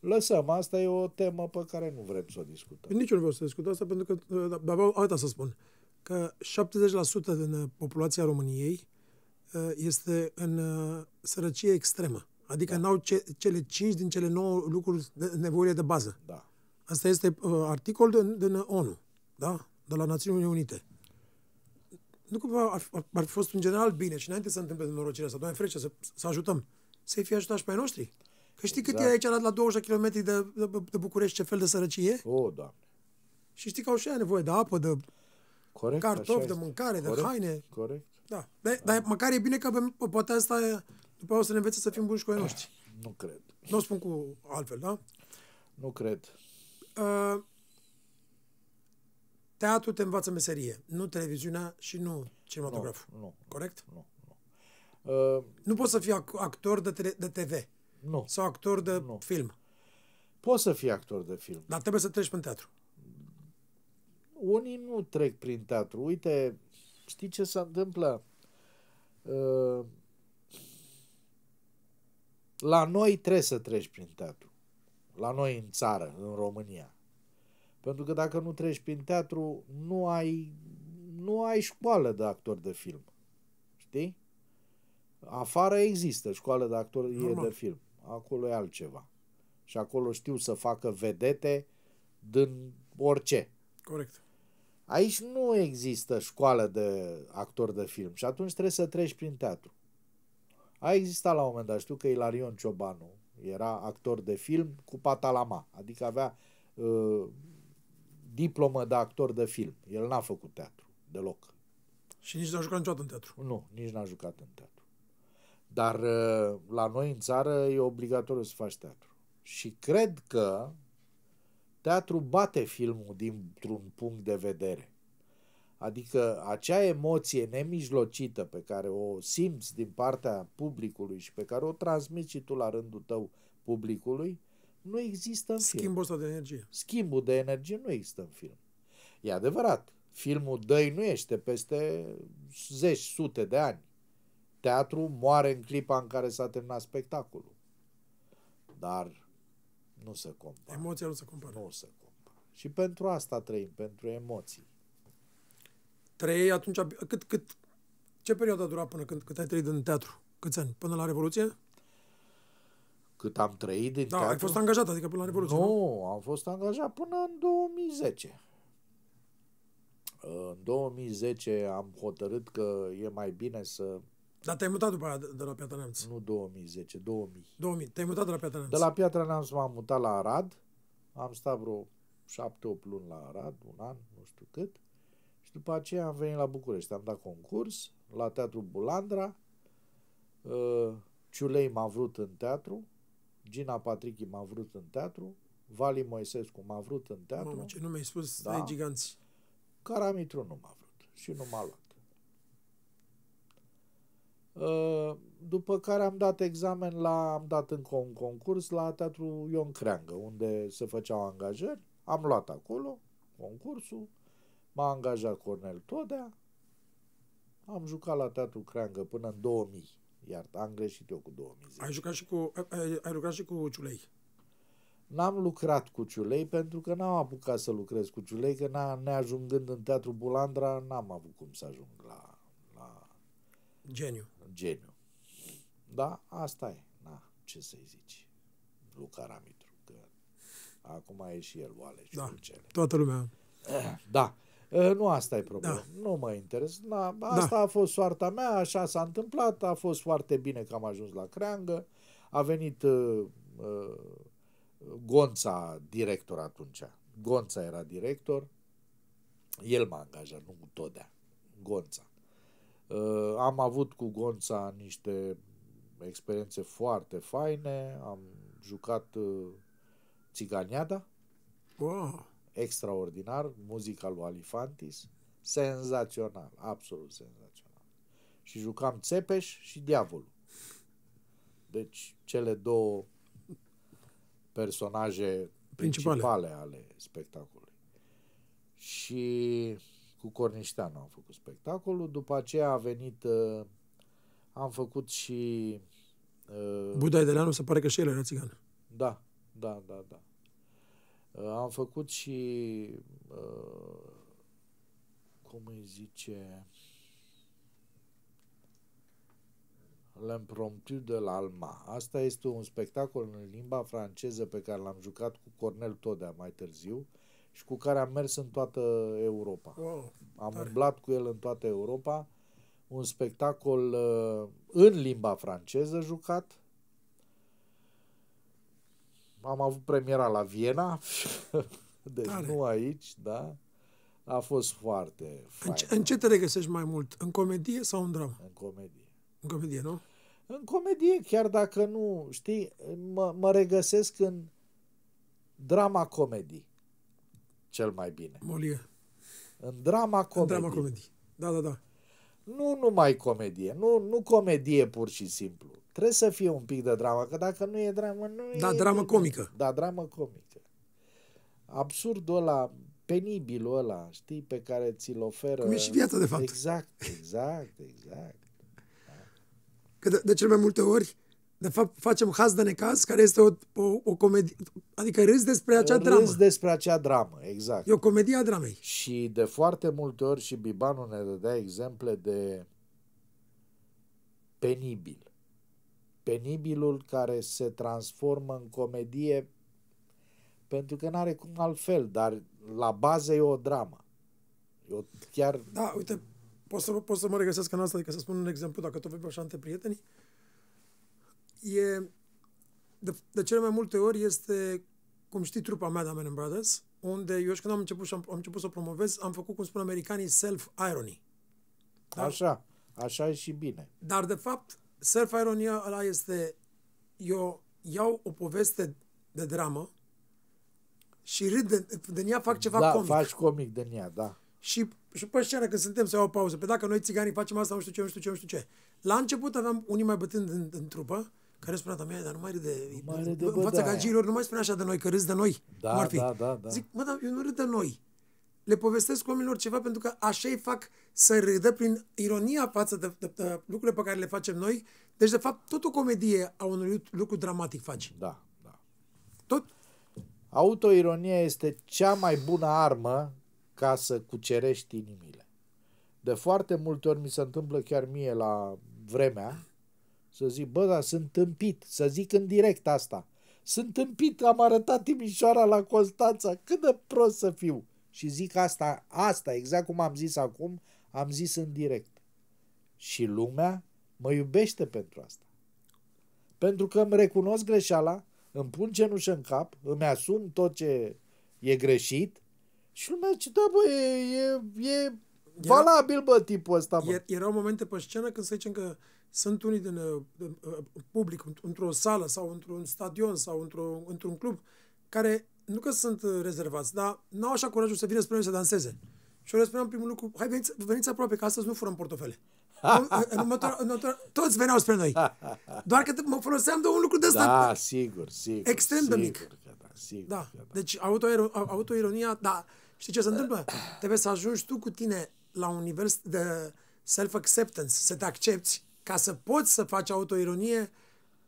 Lăsăm, asta e o temă pe care nu vrem să o discutăm. Nici eu nu vreau să discut asta, pentru că, dar da, alta da, da, da, să spun, că 70% din uh, populația României Uh, este în uh, sărăcie extremă. Adică da. n-au ce, cele 5 din cele 9 lucruri, de, nevoile de bază. Da. Asta este uh, articol din, din ONU, da? de la Națiunile Unite. Nu cumva ar, ar fi fost în general bine și înainte să întâmple norocirea asta, Doamne frece, să, să ajutăm, să-i fie și pe ai noștri. Că știi exact. cât e exact. aici la, la 20 km de, de, de București ce fel de sărăcie O, oh, da. Și știi că au și aia nevoie de apă, de Corect, cartofi, de mâncare, Corect. de haine. Corect. Da. Dar, dar da. măcar e bine că poate asta după o să ne învețe să fim buni și cu ei noștri. Nu cred. Nu o spun cu altfel, da? Nu cred. Uh, teatru te învață meserie, nu televiziunea și nu cinematograful. Nu, nu. Corect? Nu. Nu, uh, nu poți să fii actor de, te de TV. Nu. Sau actor de nu. film. Poți să fii actor de film. Dar trebuie să treci prin teatru. Unii nu trec prin teatru. Uite, știi ce s-a întâmplat? Uh, la noi trebuie să treci prin teatru. La noi în țară, în România. Pentru că dacă nu treci prin teatru, nu ai, nu ai școală de actor de film. Știi? Afară există școală de actor e de film. Acolo e altceva. Și acolo știu să facă vedete din orice. Corect. Aici nu există școală de actor de film și atunci trebuie să treci prin teatru. A existat la un moment dat, știu că Ilarion Ciobanu era actor de film cu patalama, adică avea uh, diplomă de actor de film. El n-a făcut teatru deloc. Și nici n-a jucat niciodată în teatru. Nu, nici n-a jucat în teatru. Dar uh, la noi în țară e obligatoriu să faci teatru. Și cred că teatru bate filmul dintr-un punct de vedere. Adică acea emoție nemijlocită pe care o simți din partea publicului și pe care o transmiți și tu la rândul tău publicului, nu există în Schimbul film. Schimbul de energie. Schimbul de energie nu există în film. E adevărat, filmul nu este peste zeci, sute de ani. Teatru moare în clipa în care s-a terminat spectacolul. Dar nu se compară. Emoția nu se compară. Nu se compară. Și pentru asta trăim, pentru emoții. Trei atunci, cât, cât, ce perioadă a durat până când, cât ai trăit în teatru? Câți ani? Până la Revoluție? Cât am trăit din da, teatru? Da, ai fost angajat, adică până la Revoluție, nu? Nu, am fost angajat până în 2010. În 2010 am hotărât că e mai bine să dar te-ai mutat după aia de, de la Piatra Neamț? Nu 2010, 2000. 2000. Te-ai mutat de la Piatra Neamț? De la Piatra Neamț m-am mutat la Arad. Am stat vreo 7-8 luni la Arad, un an, nu știu cât. Și după aceea am venit la București. Am dat concurs la teatru Bulandra. Uh, Ciulei m-a vrut în teatru. Gina Patrichi m-a vrut în teatru. Vali Moisescu m-a vrut în teatru. Mamă, ce nu mi-ai spus, da. giganți. Caramitru nu m-a vrut și nu m-a luat. Uh, după care am dat examen la, am dat încă un concurs la teatru Ion Creangă, unde se făceau angajări. Am luat acolo concursul, m-a angajat Cornel Todea, am jucat la Teatru Creangă până în 2000. Iar am greșit eu cu 2010. Ai, jucat și cu, ai, ai jucat și cu Ciulei? N-am lucrat cu Ciulei pentru că n-am apucat să lucrez cu Ciulei, că n-a, neajungând în Teatru Bulandra, n-am avut cum să ajung la... la... Geniu geniu. Da, asta e. Na, ce să-i zici? Luca Ramitru, că acum e și el oale și da, cele. toată lumea. Da. Nu asta e problema. Da. Nu mă interesează. Da, asta da. a fost soarta mea, așa s-a întâmplat, a fost foarte bine că am ajuns la creangă. A venit uh, uh, Gonța director atunci. Gonța era director. El m-a angajat, nu Todea. Gonța. Uh, am avut cu Gonța niște experiențe foarte faine, am jucat uh, Țiganiada, wow. extraordinar, muzica lui Alifantis, senzațional, absolut senzațional. Și jucam Țepeș și Diavolul. Deci, cele două personaje principale, principale ale spectacolului. Și cu Cornișteanu am făcut spectacolul, după aceea a venit, uh, am făcut și... Uh, Budai de Leanu, se pare că și el era țigan. Da, da, da, da. Uh, am făcut și, uh, cum îi zice, L'impromptu de la Alma. Asta este un spectacol în limba franceză pe care l-am jucat cu Cornel Todea mai târziu. Uh, și cu care am mers în toată Europa. Wow, am tare. umblat cu el în toată Europa. Un spectacol uh, în limba franceză jucat. Am avut premiera la Viena, deci tare. nu aici, da? A fost foarte În, ce, în ce te regăsești mai mult? În comedie sau în dramă? În comedie. În comedie, nu? În comedie, chiar dacă nu, știi, mă, mă regăsesc în drama comedii cel mai bine. Molière. În drama comedie. În drama comedie. Da, da, da. Nu numai comedie, nu, nu comedie pur și simplu. Trebuie să fie un pic de dramă, că dacă nu e dramă, nu da, e... Da, dramă comică. Da, dramă comică. Absurdul ăla, penibilul ăla, știi, pe care ți-l oferă... Cum e și viața, de fapt. Exact, exact, exact. Da. Că de, de cel mai multe ori de fapt, facem Haz de Necaz, care este o, o, o comedie, adică râs despre acea râs dramă. Râs despre acea dramă, exact. E o comedie a dramei. Și de foarte multe ori și Bibanu ne dădea exemple de penibil. Penibilul care se transformă în comedie pentru că n-are cum altfel, dar la bază e o dramă. Eu chiar... Da, uite, pot să, pot să mă regăsesc în asta, adică să spun un exemplu, dacă tot vorbim așa între prietenii, e, de, de cele mai multe ori este, cum știi, trupa mea de Amen Brothers, unde eu și când am început, și am, am început să promovez, am făcut, cum spun americanii, self-irony. Da? Așa, așa e și bine. Dar, de fapt, self-ironia ăla este, eu iau o poveste de dramă și râd de, de ea, fac ceva da, comic. faci comic de ea, da. Și, și pe scenă, când suntem să iau o pauză, pe dacă noi țiganii facem asta, nu știu ce, nu știu ce, nu știu ce. La început aveam unii mai bătând în, în trupă, care spunea, dar mea, dar nu mai râde. Nu mai râde în fața da. gagilor nu mai spune așa de noi, că râs de noi. Da, ar fi. da, da, da. Zic, mă, dar eu nu râd de noi. Le povestesc oamenilor ceva pentru că așa îi fac să râdă prin ironia față de, de, de lucrurile pe care le facem noi. Deci, de fapt, tot o comedie a unui lucru dramatic faci. Da, da. Tot. Autoironia este cea mai bună armă ca să cucerești inimile. De foarte multe ori mi se întâmplă chiar mie la vremea să zic, bă, dar sunt tâmpit, să zic în direct asta. Sunt tâmpit că am arătat Timișoara la Constanța, cât de prost să fiu. Și zic asta, asta, exact cum am zis acum, am zis în direct. Și lumea mă iubește pentru asta. Pentru că îmi recunosc greșeala, îmi pun cenușă în cap, îmi asum tot ce e greșit și lumea zice, da, bă, e, e, e valabil, bă, tipul ăsta, bă. Erau momente pe scenă când să zicem că sunt unii din uh, uh, uh, public, într-o sală sau într-un stadion sau într-o, într-un club, care nu că sunt rezervați, dar n-au așa curajul să vină spre noi să danseze. Și eu le spuneam primul lucru, hai veniți, veniți aproape, că astăzi nu furăm portofele. în următor, în următor, toți veneau spre noi. Doar că mă foloseam de un lucru de ăsta. Da, sigur, sigur. Extrem sigur, de mic. Că da, sigur, da. Că da. Deci autoironia, da, știi ce se întâmplă? Trebuie să ajungi tu cu tine la un nivel de self-acceptance, să te accepti ca să poți să faci autoironie,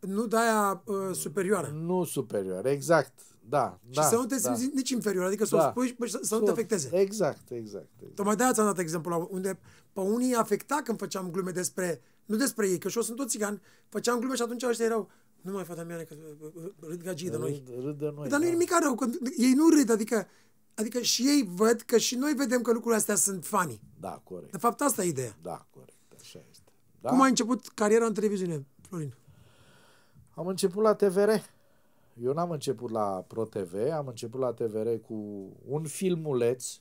nu de aia uh, superioară. Nu superioară, exact. Da, și da, să nu te da. nici inferior, adică să da. o spui și să, să nu te afecteze. Exact, exact. exact. Tocmai de-aia ți-am dat exemplu unde pe unii afecta când făceam glume despre, nu despre ei, că și eu sunt tot țigani, făceam glume și atunci ăștia erau, nu mai fata mea, că uh, uh, uh, râd gagii de noi. Râd de noi. Dar nu e da. nimic rău, că ei nu râd, adică, adică și ei văd că și noi vedem că lucrurile astea sunt funny. Da, corect. De fapt asta e ideea. Da, corect, așa este. Da? Cum ai început cariera în televiziune, Florin? Am început la TVR. Eu n-am început la ProTV, am început la TVR cu un filmuleț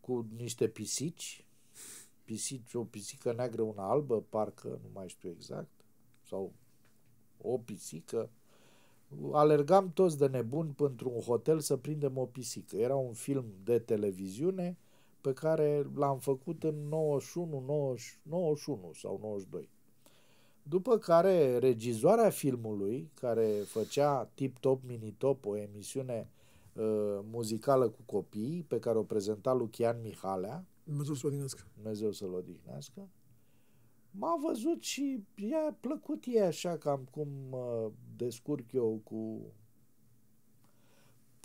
cu niște pisici, pisici, o pisică neagră, una albă, parcă, nu mai știu exact, sau o pisică. Alergam toți de nebun pentru un hotel să prindem o pisică. Era un film de televiziune, pe care l-am făcut în 91, 90, 91 sau 92. După care regizoarea filmului, care făcea Tip Top Mini Top, o emisiune uh, muzicală cu copii, pe care o prezenta Lucian Mihalea. Dumnezeu să-l odihnească. Dumnezeu să-l odihnească. M-a văzut și i-a plăcut ei așa cam cum mă uh, descurc eu cu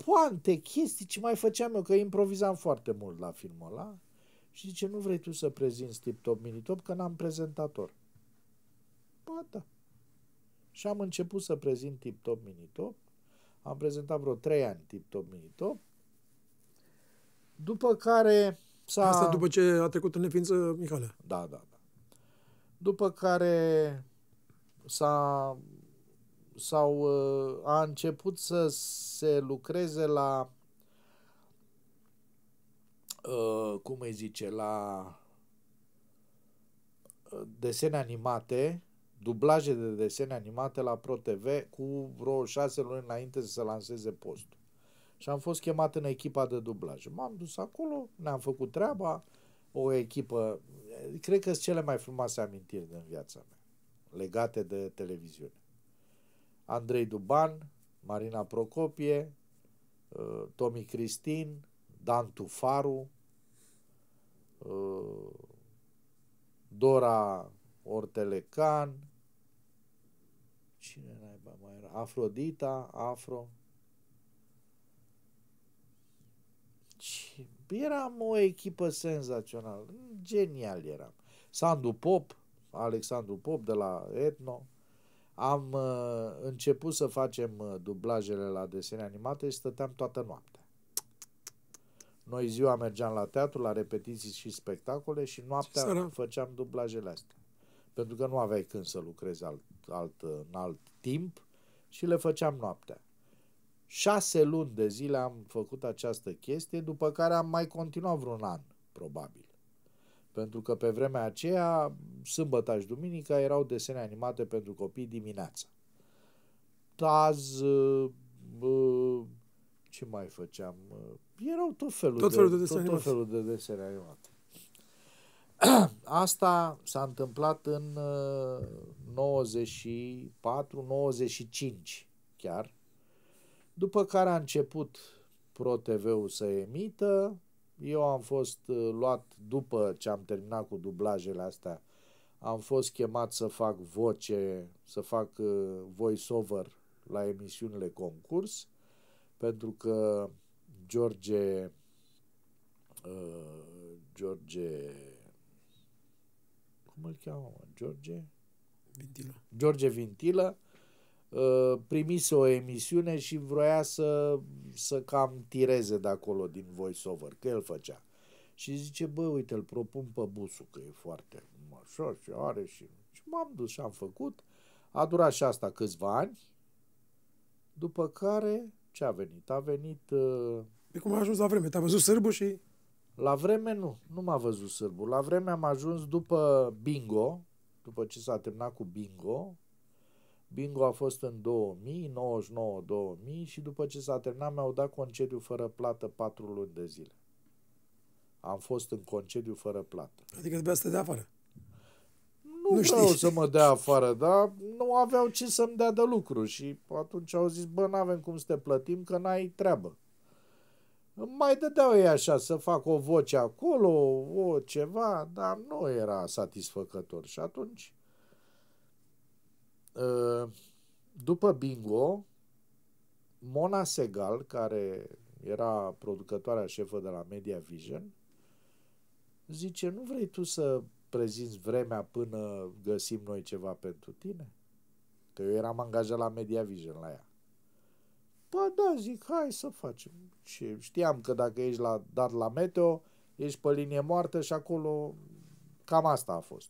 poante, chestii ce mai făceam eu, că improvizam foarte mult la filmul ăla și zice, nu vrei tu să prezinți tip-top, mini-top, că n-am prezentator. Ba, da. Și am început să prezint tip-top, mini-top. Am prezentat vreo trei ani tip-top, mini-top. După care s-a... Asta după ce a trecut în neființă Mihalea. Da, da, da. După care s-a sau uh, a început să se lucreze la uh, cum îi zice, la uh, desene animate, dublaje de desene animate la ProTV cu vreo șase luni înainte să se lanseze postul. Și am fost chemat în echipa de dublaj. M-am dus acolo, ne-am făcut treaba, o echipă, cred că sunt cele mai frumoase amintiri din viața mea, legate de televiziune. Andrei Duban, Marina Procopie, uh, Tomi Cristin, Dan Tufaru, uh, Dora Ortelecan, cine naiba mai era? Afrodita, Afro. Eram o echipă senzațională. Genial eram. Sandu Pop, Alexandru Pop de la Etno am uh, început să facem uh, dublajele la desene animate și stăteam toată noaptea. Noi ziua mergeam la teatru, la repetiții și spectacole și noaptea făceam dublajele astea. Pentru că nu aveai când să lucrezi alt, alt, în alt timp și le făceam noaptea. Șase luni de zile am făcut această chestie, după care am mai continuat vreun an, probabil pentru că pe vremea aceea, sâmbătă și duminica, erau desene animate pentru copii dimineața. Taz, bă, uh, uh, ce mai făceam? Uh, erau tot felul, tot felul de, de, desene tot, tot felul de desene animate. Asta s-a întâmplat în 94-95 chiar, după care a început protv ul să emită eu am fost uh, luat, după ce am terminat cu dublajele astea, am fost chemat să fac voce, să fac uh, voice-over la emisiunile concurs, pentru că George uh, George cum îl cheamă, George? Vintilă. George Vintilă Uh, primise o emisiune și vroia să, să cam tireze de acolo din voiceover, că el făcea. Și zice, bă, uite, îl propun pe busu, că e foarte așa și are și... Și m-am dus și am făcut. A durat și asta câțiva ani, după care ce a venit? A venit... Uh... De cum a ajuns la vreme? Te-a văzut sârbul și... La vreme nu, nu m-a văzut sârbul. La vreme am ajuns după bingo, după ce s-a terminat cu bingo, Bingo a fost în 2000, 99-2000 și după ce s-a terminat mi-au dat concediu fără plată patru luni de zile. Am fost în concediu fără plată. Adică trebuia să te dea afară. Nu, nu vreau știi. să mă dea afară, dar nu aveau ce să-mi dea de lucru și atunci au zis, bă, n-avem cum să te plătim că n-ai treabă. Mai dădeau ei așa să fac o voce acolo, o ceva, dar nu era satisfăcător. Și atunci Uh, după Bingo, Mona Segal, care era producătoarea șefă de la Media Vision, zice, nu vrei tu să prezinți vremea până găsim noi ceva pentru tine? Că eu eram angajat la Media Vision la ea. Ba păi da, zic, hai să facem. Și știam că dacă ești la, dat la meteo, ești pe linie moartă și acolo cam asta a fost.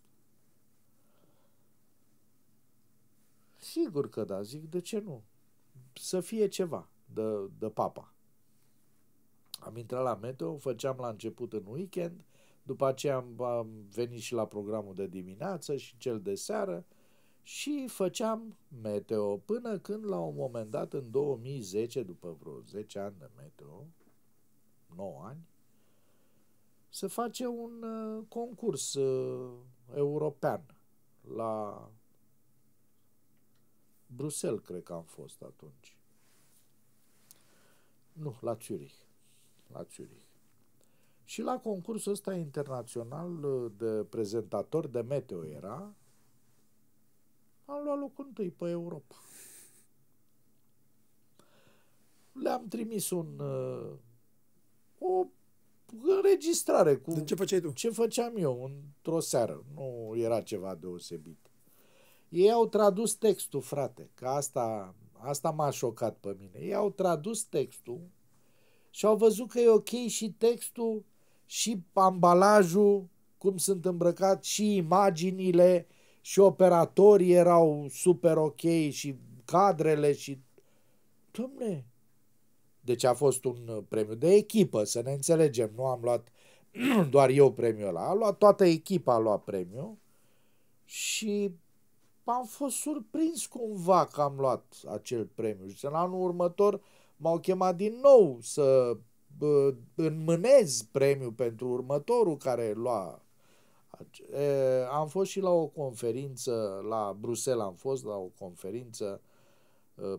Sigur că da, zic, de ce nu? Să fie ceva de, de papa. Am intrat la meteo, făceam la început în weekend, după aceea am, am venit și la programul de dimineață și cel de seară și făceam meteo până când la un moment dat în 2010, după vreo 10 ani de meteo, 9 ani, se face un uh, concurs uh, european la Bruxelles, cred că am fost atunci. Nu, la Zurich. La Zurich. Și la concursul ăsta internațional uh, de prezentator de meteo era, am luat locul întâi pe Europa. Le-am trimis un uh, o înregistrare cu... De ce făceai tu? Ce făceam eu într-o seară. Nu era ceva deosebit. Ei au tradus textul, frate, că asta, asta m-a șocat pe mine. Ei au tradus textul și au văzut că e ok și textul, și ambalajul, cum sunt îmbrăcat, și imaginile, și operatorii erau super ok, și cadrele, și... Dom'le, deci a fost un premiu de echipă, să ne înțelegem, nu am luat doar eu premiul ăla, a luat toată echipa a luat premiul și am fost surprins cumva că am luat acel premiu. Și în anul următor m-au chemat din nou să uh, înmânez premiul pentru următorul care lua. E, am fost și la o conferință, la Bruxelles am fost la o conferință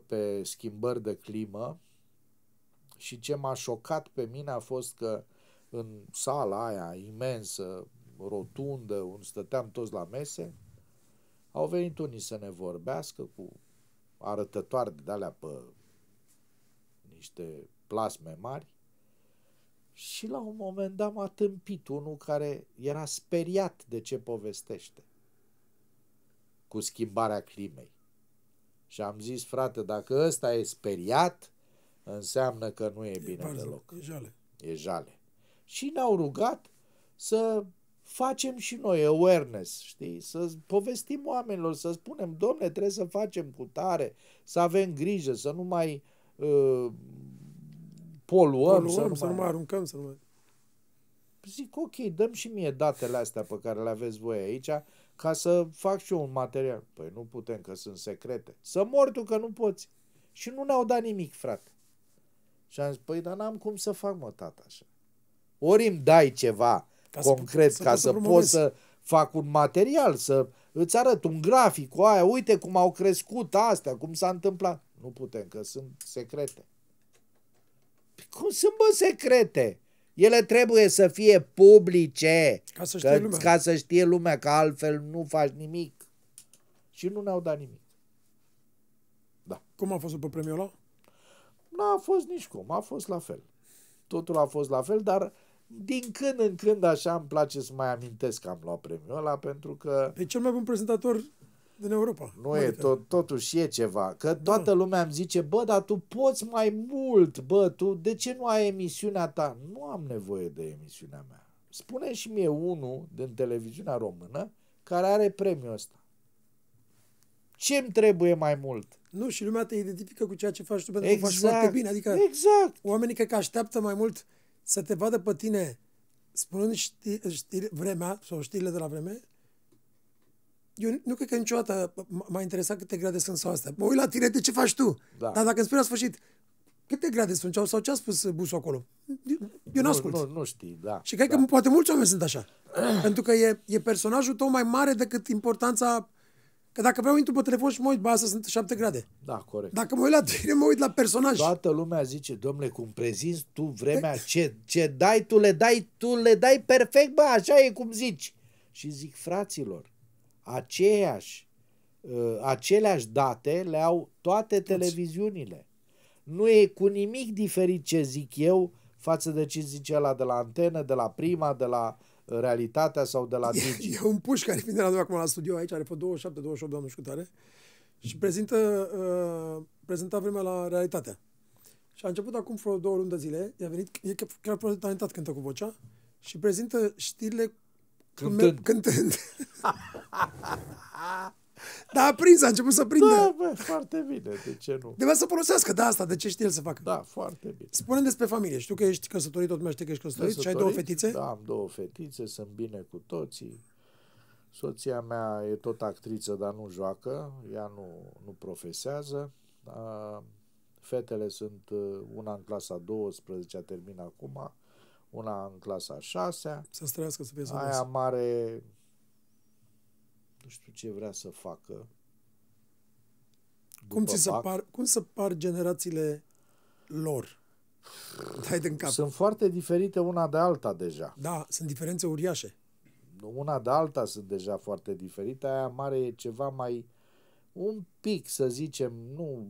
pe schimbări de climă și ce m-a șocat pe mine a fost că în sala aia imensă, rotundă, unde stăteam toți la mese, au venit unii să ne vorbească cu arătătoare de alea pe niște plasme mari și la un moment dat m-a tâmpit unul care era speriat de ce povestește cu schimbarea climei. Și am zis, frate, dacă ăsta e speriat, înseamnă că nu e bine e barză, deloc. E jale. E jale. Și ne-au rugat să facem și noi awareness, știi? Să povestim oamenilor, să spunem, domne, trebuie să facem cu tare, să avem grijă, să nu mai uh, poluăm, poluăm să, nu, să mai... nu mai aruncăm, să nu mai... Zic, ok, dăm și mie datele astea pe care le aveți voi aici, ca să fac și eu un material. Păi nu putem, că sunt secrete. Să mor tu, că nu poți. Și nu ne-au dat nimic, frate. Și am zis, păi, dar n-am cum să fac, mă, tata, așa. Ori îmi dai ceva ca concret, să, ca să, să poți să fac un material, să îți arăt un grafic cu aia, uite cum au crescut astea, cum s-a întâmplat. Nu putem, că sunt secrete. Păi cum sunt, bă, secrete? Ele trebuie să fie publice. Ca să știe, că, lumea. Ca să știe lumea, că altfel nu faci nimic. Și nu ne-au dat nimic. Da. Cum a fost după premiul ăla? N-a fost nici cum, a fost la fel. Totul a fost la fel, dar din când în când așa îmi place să mai amintesc că am luat premiul ăla pentru că... E cel mai bun prezentator din Europa. Nu e, adică- tot, totuși e ceva. Că da. toată lumea îmi zice, bă, dar tu poți mai mult, bă, tu de ce nu ai emisiunea ta? Nu am nevoie de emisiunea mea. Spune și mie unul din televiziunea română care are premiul ăsta. Ce îmi trebuie mai mult? Nu, și lumea te identifică cu ceea ce faci tu pentru exact. că faci foarte exact, bine. Adică exact. oamenii care că așteaptă mai mult să te vadă pe tine spunând ști, ști, vremea sau știrile de la vreme, eu nu cred că niciodată m-a interesat câte grade sunt sau astea. Mă uit la tine, de ce faci tu? Da. Dar dacă îmi spui la sfârșit, câte grade sunt sau ce a spus busul acolo? Eu nu ascult. Nu, nu știi, da. Și cred da. că poate mulți oameni sunt așa. pentru că e, e personajul tău mai mare decât importanța Că dacă vreau, intru pe telefon și mă uit, bă, asta sunt 7 grade. Da, corect. Dacă mă uit la tine, mă uit la personaj. Toată lumea zice, domnule, cum prezinți tu vremea, păi- ce, ce dai, tu le dai, tu le dai perfect, bă, așa e cum zici. Și zic, fraților, aceeași, uh, aceleași date le au toate Toți. televiziunile. Nu e cu nimic diferit ce zic eu față de ce zice ăla de la antenă, de la prima, de la realitatea sau de la Digi? E, e un puș care vine la noi acum la studio aici, are pe 27-28 de ani, nu știu tare, și prezintă, uh, prezenta vremea la realitatea. Și a început acum vreo două luni de zile, i-a venit, e chiar foarte talentat cântă cu vocea și prezintă știrile cântând. cântând. Dar a prins, a început să prindă. Da, bă, foarte bine, de ce nu? Deva să folosească da, asta, de ce știe el să facă. Da, foarte bine. Spune despre familie. Știu că ești căsătorit, tot mai știi că ești căsătorit, căsătorit și ai două fetițe? Da, am două fetițe, sunt bine cu toții. Soția mea e tot actriță, dar nu joacă, ea nu, nu profesează. Fetele sunt uh, una în clasa 12, a termină acum, una în clasa 6. Să străiască să fie Aia mare nu știu ce vrea să facă. Cum, ți se par, cum se par generațiile lor? Dai din cap. Sunt foarte diferite una de alta deja. Da, sunt diferențe uriașe. Una de alta sunt deja foarte diferite. Aia mare e ceva mai un pic, să zicem, nu,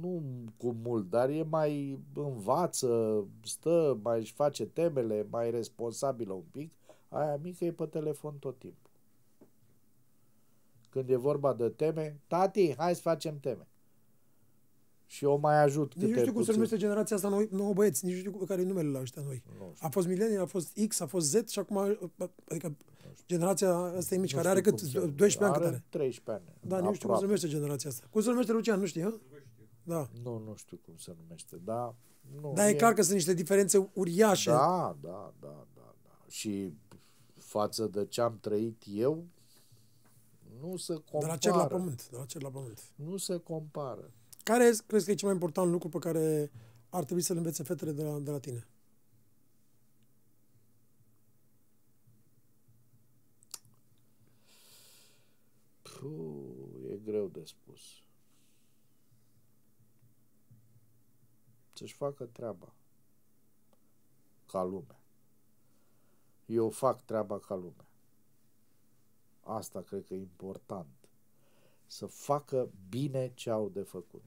nu cu mult, dar e mai învață, stă, mai își face temele, mai responsabilă un pic. Aia mică e pe telefon tot timpul când e vorba de teme, tati, hai să facem teme. Și eu mai ajut Nici nu știu cum puțin. se numește generația asta noi nouă băieți, nici nu știu care e numele la ăștia noi. A fost milenii, a fost X, a fost Z și acum, adică generația asta e mici, care are cât? 12 ani cât are? 13 ani. Da, nu știu cum se numește generația asta. Cum se numește Lucian, nu știu. Da. Nu, nu știu cum se numește, da. Nu, dar e, e clar că sunt niște diferențe uriașe. Da, da, da, da, da. Și față de ce am trăit eu, nu se compară. De la cer la pământ. De la cer la pământ. Nu se compară. Care crezi că e cel mai important lucru pe care ar trebui să-l învețe fetele de la, de la tine? Puh, e greu de spus. Să-și facă treaba ca lumea. Eu fac treaba ca lumea. Asta cred că e important. Să facă bine ce au de făcut.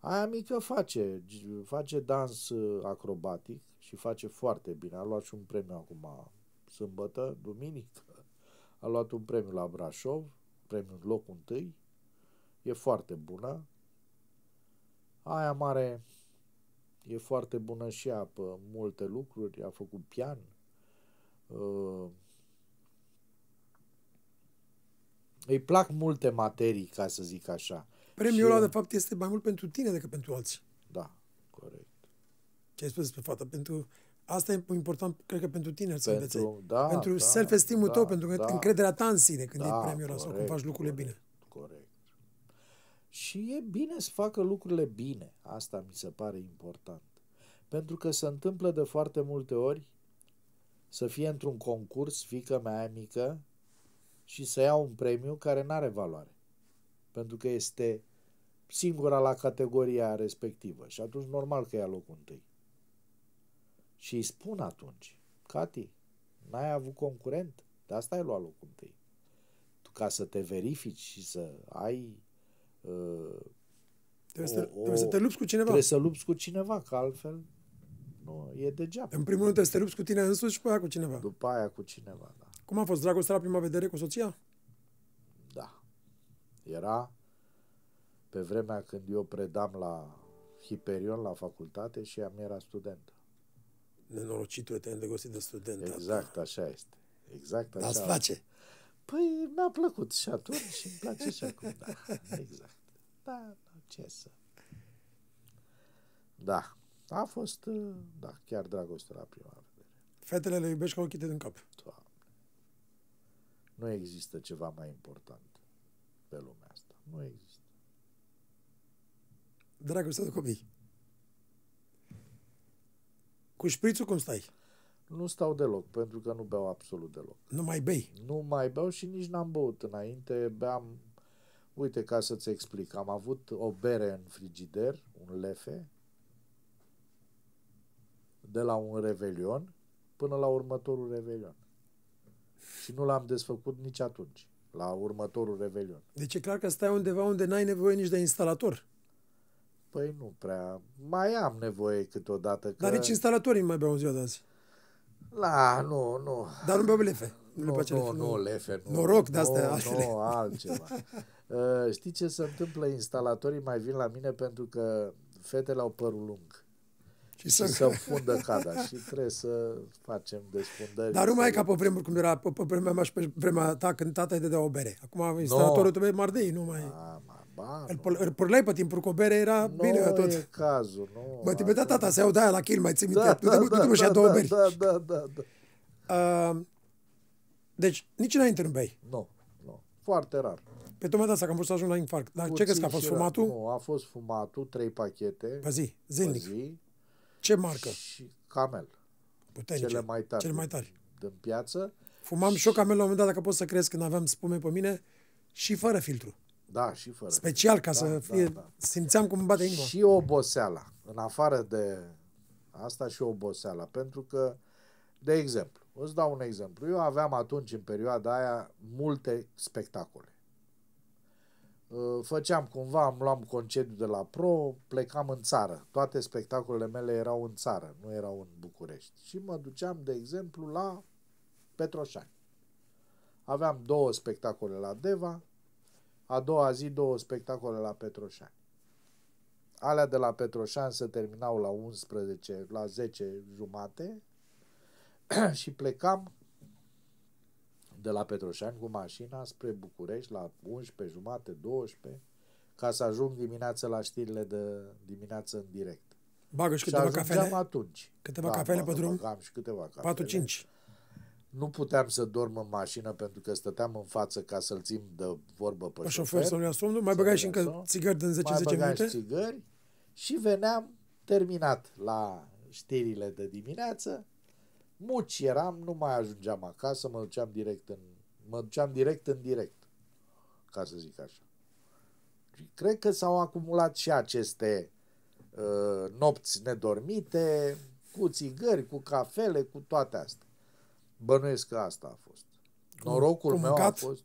Aia mică face, face dans uh, acrobatic și face foarte bine. A luat și un premiu acum, sâmbătă, duminică. A luat un premiu la Brașov, premiu în locul întâi. E foarte bună. Aia mare e foarte bună și ea pe multe lucruri. A făcut pian, uh, îi plac multe materii, ca să zic așa. Premiul ăla, de fapt, este mai mult pentru tine decât pentru alții. Da, corect. Ce ai spus despre fata? Pentru... Asta e important, cred că, pentru tine să pentru, da, pentru da, self esteem da, tău, pentru da, încrederea ta în sine când da, e premiul ăla sau când faci lucrurile corect, bine. Corect. Și e bine să facă lucrurile bine. Asta mi se pare important. Pentru că se întâmplă de foarte multe ori să fie într-un concurs, fică mea mică, și să iau un premiu care nu are valoare. Pentru că este singura la categoria respectivă și atunci normal că ia locul întâi. Și îi spun atunci, Cati, n-ai avut concurent, de da, asta ai luat locul întâi. Tu, ca să te verifici și să ai uh, Trebuie, o, să, trebuie să te lupți cu cineva. Trebuie să lupți cu cineva, că altfel nu, e degeaba. În primul rând trebuie să te lupți cu tine însuși și după aia cu cineva. După aia cu cineva, da. Cum a fost dragostea la prima vedere cu soția? Da. Era pe vremea când eu predam la Hiperion la facultate și ea era studentă. Nenorocitul e te îndegosit de student. Exact, ta. așa este. Exact așa. Dar place? Păi mi-a plăcut și atunci și îmi place și acum. Da, exact. Da, ce să... Da, a fost, da, chiar dragoste la prima vedere. Fetele le iubești ca ochii din cap. Doamne. Nu există ceva mai important pe lumea asta. Nu există. Dragostea de copii. Cu șprițul cum stai? Nu stau deloc, pentru că nu beau absolut deloc. Nu mai bei? Nu mai beau și nici n-am băut înainte. Beam, uite, ca să-ți explic, am avut o bere în frigider, un lefe, de la un revelion până la următorul revelion. Și nu l-am desfăcut nici atunci, la următorul revelion. Deci e clar că stai undeva unde n-ai nevoie nici de instalator. Păi nu prea. Mai am nevoie câteodată. Că... Dar nici instalatorii mai beau în ziua de azi. La, nu, nu. Dar nu beau lefe. Nu, nu, nu, lefe, nu, nu, lefe. Nu, Noroc de astea. Nu, nu, altceva. uh, știi ce se întâmplă? Instalatorii mai vin la mine pentru că fetele au părul lung și să... Și să fundă cada și trebuie să facem desfundări. Dar nu mai e ca pe vremuri cum era pe, pe vremea mea și pe vremea ta când tata îi dădea o bere. Acum instalatorul no. tău mardei, nu mai... Ah, ma, ba, îl, nu. pe timpul cu o bere, era nu bine tot. e cazul, nu. Mă vedea tata să iau de aia la chil, mai ții minte. Da, da, da, da, da, Da, da, da, da. deci, nici înainte nu bei. Nu, nu. Foarte rar. Pe tocmai de asta că am vrut să ajung la infarct. Dar Puțin ce crezi că a fost fumatul? Nu, a fost fumatul, trei pachete. Pe zi, zilnic. Pe zi, ce marcă? Și camel. Puternice. Cele mai tari. Cele mai tari. Din piață. Fumam și, și eu camel la un moment dat, dacă pot să crezi, când aveam spume pe mine și fără filtru. Da, și fără. Special, ca da, să fie... Da, da. Simțeam cum îmi bate inima. Și oboseala. În afară de asta și oboseala. Pentru că, de exemplu, îți dau un exemplu. Eu aveam atunci, în perioada aia, multe spectacole. Uh, făceam cumva, am luam concediu de la pro, plecam în țară. Toate spectacolele mele erau în țară, nu erau în București. Și mă duceam, de exemplu, la Petroșani. Aveam două spectacole la Deva, a doua zi două spectacole la Petroșani. Alea de la Petroșani se terminau la 11, la 10 jumate și plecam de la Petroșani cu mașina spre București la 11, jumate, 12, ca să ajung dimineața la știrile de dimineață în direct. Bagă și, și câteva cafele? atunci. Câteva da, cafele pe drum? Am și câteva cafele. 4-5. Nu puteam să dorm în mașină pentru că stăteam în față ca să-l țin de vorbă pe, pe șofer. să nu ia somnul, mai băgai și încă țigări din 10-10 minute? Mai băgai țigări și veneam terminat la știrile de dimineață muci eram, nu mai ajungeam acasă, mă duceam direct în, mă duceam direct în direct, ca să zic așa. Și cred că s-au acumulat și aceste uh, nopți nedormite, cu țigări, cu cafele, cu toate astea. Bănuiesc că asta a fost. Norocul cu meu mâncat, a fost...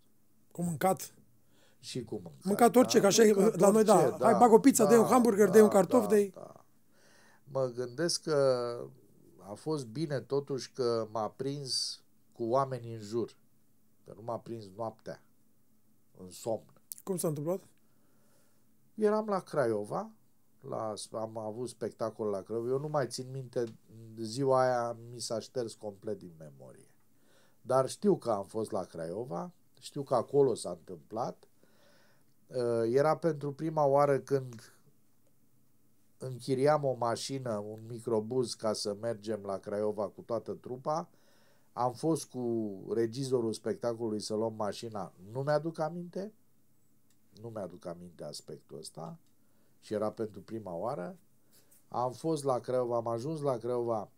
Cu mâncat. Și cu mâncat. Mâncat da. orice, da, ca așa mâncat la noi, da. da. Hai, bag o pizza, da, de un hamburger, da, de un cartof, da, de... Da. Mă gândesc că a fost bine totuși că m-a prins cu oameni în jur, că nu m-a prins noaptea, în somn. Cum s-a întâmplat? Eram la Craiova, la, am avut spectacol la Craiova, eu nu mai țin minte, ziua aia mi s-a șters complet din memorie. Dar știu că am fost la Craiova, știu că acolo s-a întâmplat, ă, era pentru prima oară când închiriam o mașină, un microbuz ca să mergem la Craiova cu toată trupa, am fost cu regizorul spectacolului să luăm mașina, nu mi-aduc aminte, nu mi-aduc aminte aspectul ăsta și era pentru prima oară. Am fost la Craiova, am ajuns la Craiova,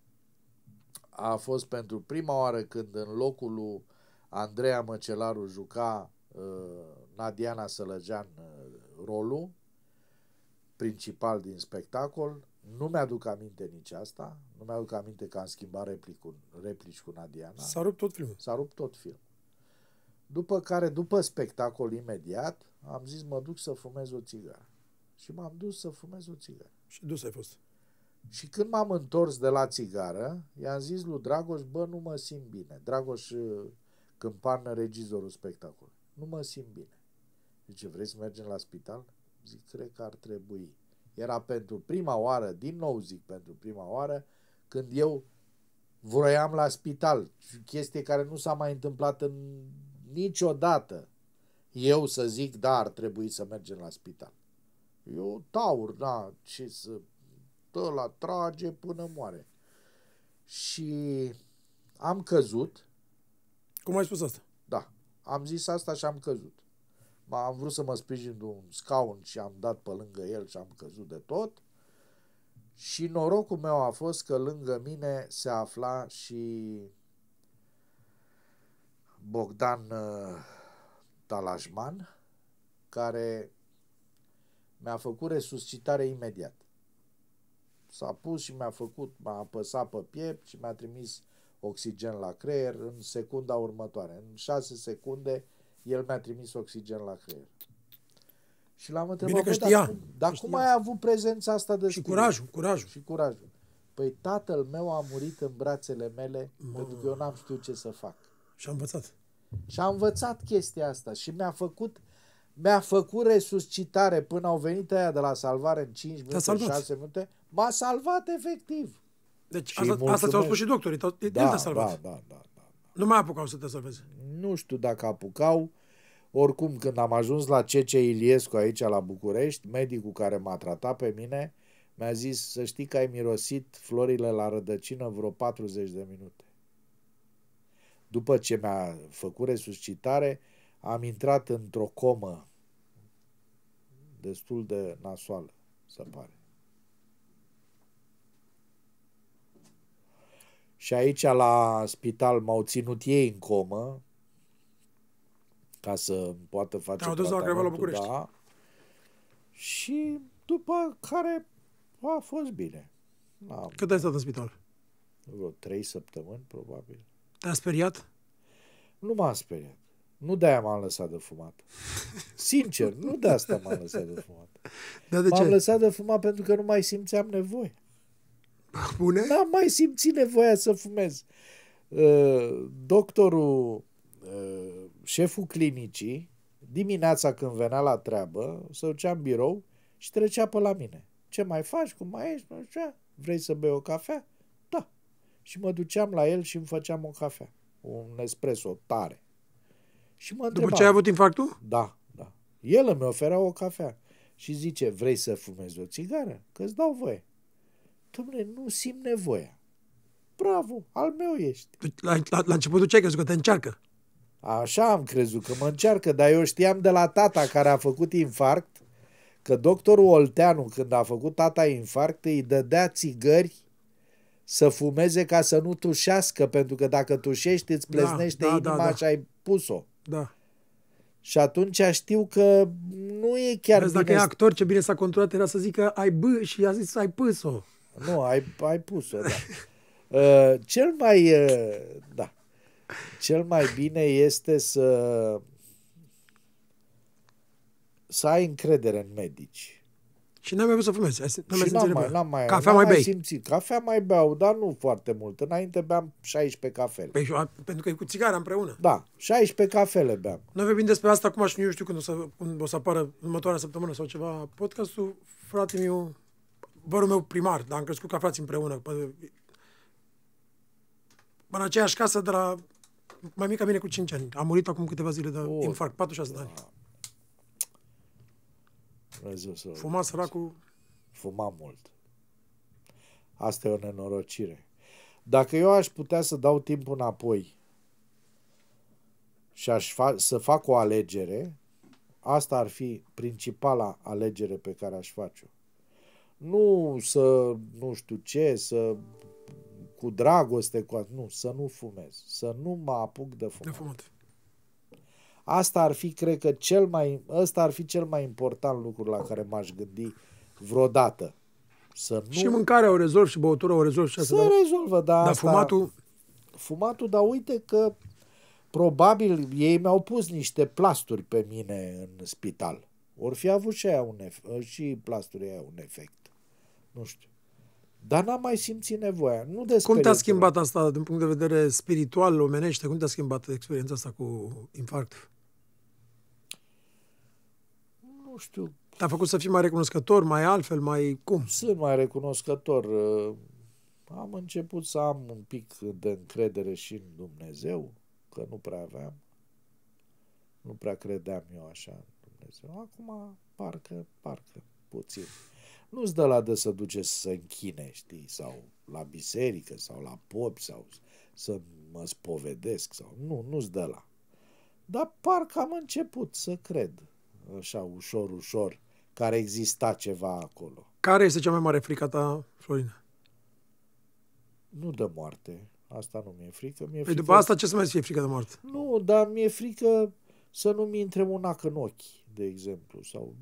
a fost pentru prima oară când în locul lui Andreea Măcelaru juca uh, Nadiana Sălăgean uh, rolul principal din spectacol, nu mi-aduc aminte nici asta, nu mi-aduc aminte că am schimbat replicul, replici cu Nadiana. Da? S-a rupt tot filmul. S-a rupt tot filmul. După care, după spectacol imediat, am zis mă duc să fumez o țigară. Și m-am dus să fumez o țigară. Și dus ai fost. Și când m-am întors de la țigară, i-am zis lui Dragoș, bă, nu mă simt bine. Dragoș uh, Câmpan, regizorul spectacolului. Nu mă simt bine. Zice, vrei să mergem la spital? zic, cred că ar trebui. Era pentru prima oară, din nou zic, pentru prima oară, când eu vroiam la spital, chestie care nu s-a mai întâmplat în niciodată. Eu să zic, da, ar trebui să mergem la spital. Eu taur, da, ce să... la trage până moare. Și am căzut. Cum ai spus asta? Da, am zis asta și am căzut am vrut să mă sprijin de un scaun și am dat pe lângă el și am căzut de tot. Și norocul meu a fost că lângă mine se afla și Bogdan uh, Talajman, care mi-a făcut resuscitare imediat. S-a pus și mi-a făcut, m-a apăsat pe piept și mi-a trimis oxigen la creier în secunda următoare. În șase secunde el mi-a trimis oxigen la creier. Și l-am întrebat, Bine că știa. Dar, dar cum ai avut prezența asta de Și curajul, curajul. Și curajul. Păi tatăl meu a murit în brațele mele Mă. pentru că eu n-am știut ce să fac. Și a învățat. Și a învățat chestia asta și mi-a făcut mi-a făcut resuscitare până au venit aia de la salvare în 5 minute, 6 minute. M-a salvat efectiv. Deci și asta, asta ți-au spus și doctorii. Da, El te-a salvat. Da, da, da, da. Nu mai apucau să te salveze. Nu știu dacă apucau. Oricum, când am ajuns la CC Iliescu aici la București, medicul care m-a tratat pe mine mi-a zis să știi că ai mirosit florile la rădăcină vreo 40 de minute. După ce mi-a făcut resuscitare, am intrat într-o comă destul de nasoală, se pare. Și aici la spital m-au ținut ei în comă, ca să poată face Te-au dus la la București. Da. Și după care a fost bine. Da. Cât ai stat în spital? Vreo trei săptămâni, probabil. Te-a speriat? Nu m-am speriat. Nu de-aia m-am lăsat de fumat. Sincer, nu de asta m-am lăsat de fumat. Da, de m-am ce? lăsat de fumat pentru că nu mai simțeam nevoie. Bune? N-am mai simțit nevoia să fumez. Uh, doctorul uh, șeful clinicii, dimineața când venea la treabă, se ducea în birou și trecea pe la mine. Ce mai faci? Cum mai ești? Nu știu. Vrei să bei o cafea? Da. Și mă duceam la el și îmi făceam o cafea. Un espresso tare. Și mă întreba, După ce ai avut infarctul? Da, da. El îmi oferea o cafea și zice, vrei să fumezi o țigară? Că îți dau voie. Dom'le, nu simt nevoia. Bravo, al meu ești. Deci, la, la, la început ce ai crezut că te încearcă? Așa am crezut că mă încearcă, dar eu știam de la tata care a făcut infarct că doctorul Olteanu, când a făcut tata infarct, îi dădea țigări să fumeze ca să nu tușească, pentru că dacă tușești îți da, pleznește da, da, inima da, da. și ai pus-o. Da. Și atunci știu că nu e chiar Vezi, bine... dacă e actor, ce bine s-a controlat era să zică ai bă și a zis ai pus-o. Nu, ai, ai pus-o, da. uh, cel mai... Uh, da. Cel mai bine este să să ai încredere în medici. Și n-am mai văzut să fumezi. N-am mai, n-am mai, n-am mai, cafea mai, mai bei. simțit. Cafea mai beau, dar nu foarte mult. Înainte beam 16 cafele. pe păi pentru că e cu țigara împreună. Da, 16 cafele beam. Noi vorbim despre asta acum și nu știu când o să, când o să apară următoarea săptămână sau ceva podcastul. Fratele meu, bărul meu primar, dar am crescut ca frați împreună. Pe, în aceeași casă de la mai mic ca mine cu 5 ani. A murit acum câteva zile de oh. infarct, 46 de ani. Răzăsă, ah, Fuma săracul. Fuma mult. Asta e o nenorocire. Dacă eu aș putea să dau timp înapoi și aș fa- să fac o alegere, asta ar fi principala alegere pe care aș face-o. Nu să nu știu ce, să cu dragoste, cu... nu, să nu fumez, să nu mă apuc de fumat. De fumat. Asta ar fi, cred că, cel mai, ăsta ar fi cel mai important lucru la care m-aș gândi vreodată. Să nu... Și mâncarea o rezolv și băutura o rezolv și asta. Se dar... rezolvă, dar, dar asta... fumatul... Fumatul, dar uite că probabil ei mi-au pus niște plasturi pe mine în spital. Or fi avut și, aia un efect, și plasturile aia un efect. Nu știu. Dar n-am mai simțit nevoia. Nu de Cum te-a schimbat asta din punct de vedere spiritual, omenește? Cum te-a schimbat experiența asta cu infarct? Nu știu. Te-a făcut să fii mai recunoscător, mai altfel, mai cum? Sunt mai recunoscător. Uh, am început să am un pic de încredere și în Dumnezeu, că nu prea aveam. Nu prea credeam eu așa în Dumnezeu. Acum, parcă, parcă, puțin. Nu-ți dă la de să duce să închine, știi, sau la biserică, sau la popi, sau să mă spovedesc, sau nu, nu-ți dă la. Dar parcă am început să cred, așa, ușor, ușor, ar exista ceva acolo. Care este cea mai mare frică ta, Florin? Nu de moarte. Asta nu mi-e frică. Mi-e păi frică... după asta ce să mai fie frică de moarte? Nu, dar mi-e frică să nu-mi intre un ac în ochi de exemplu, sau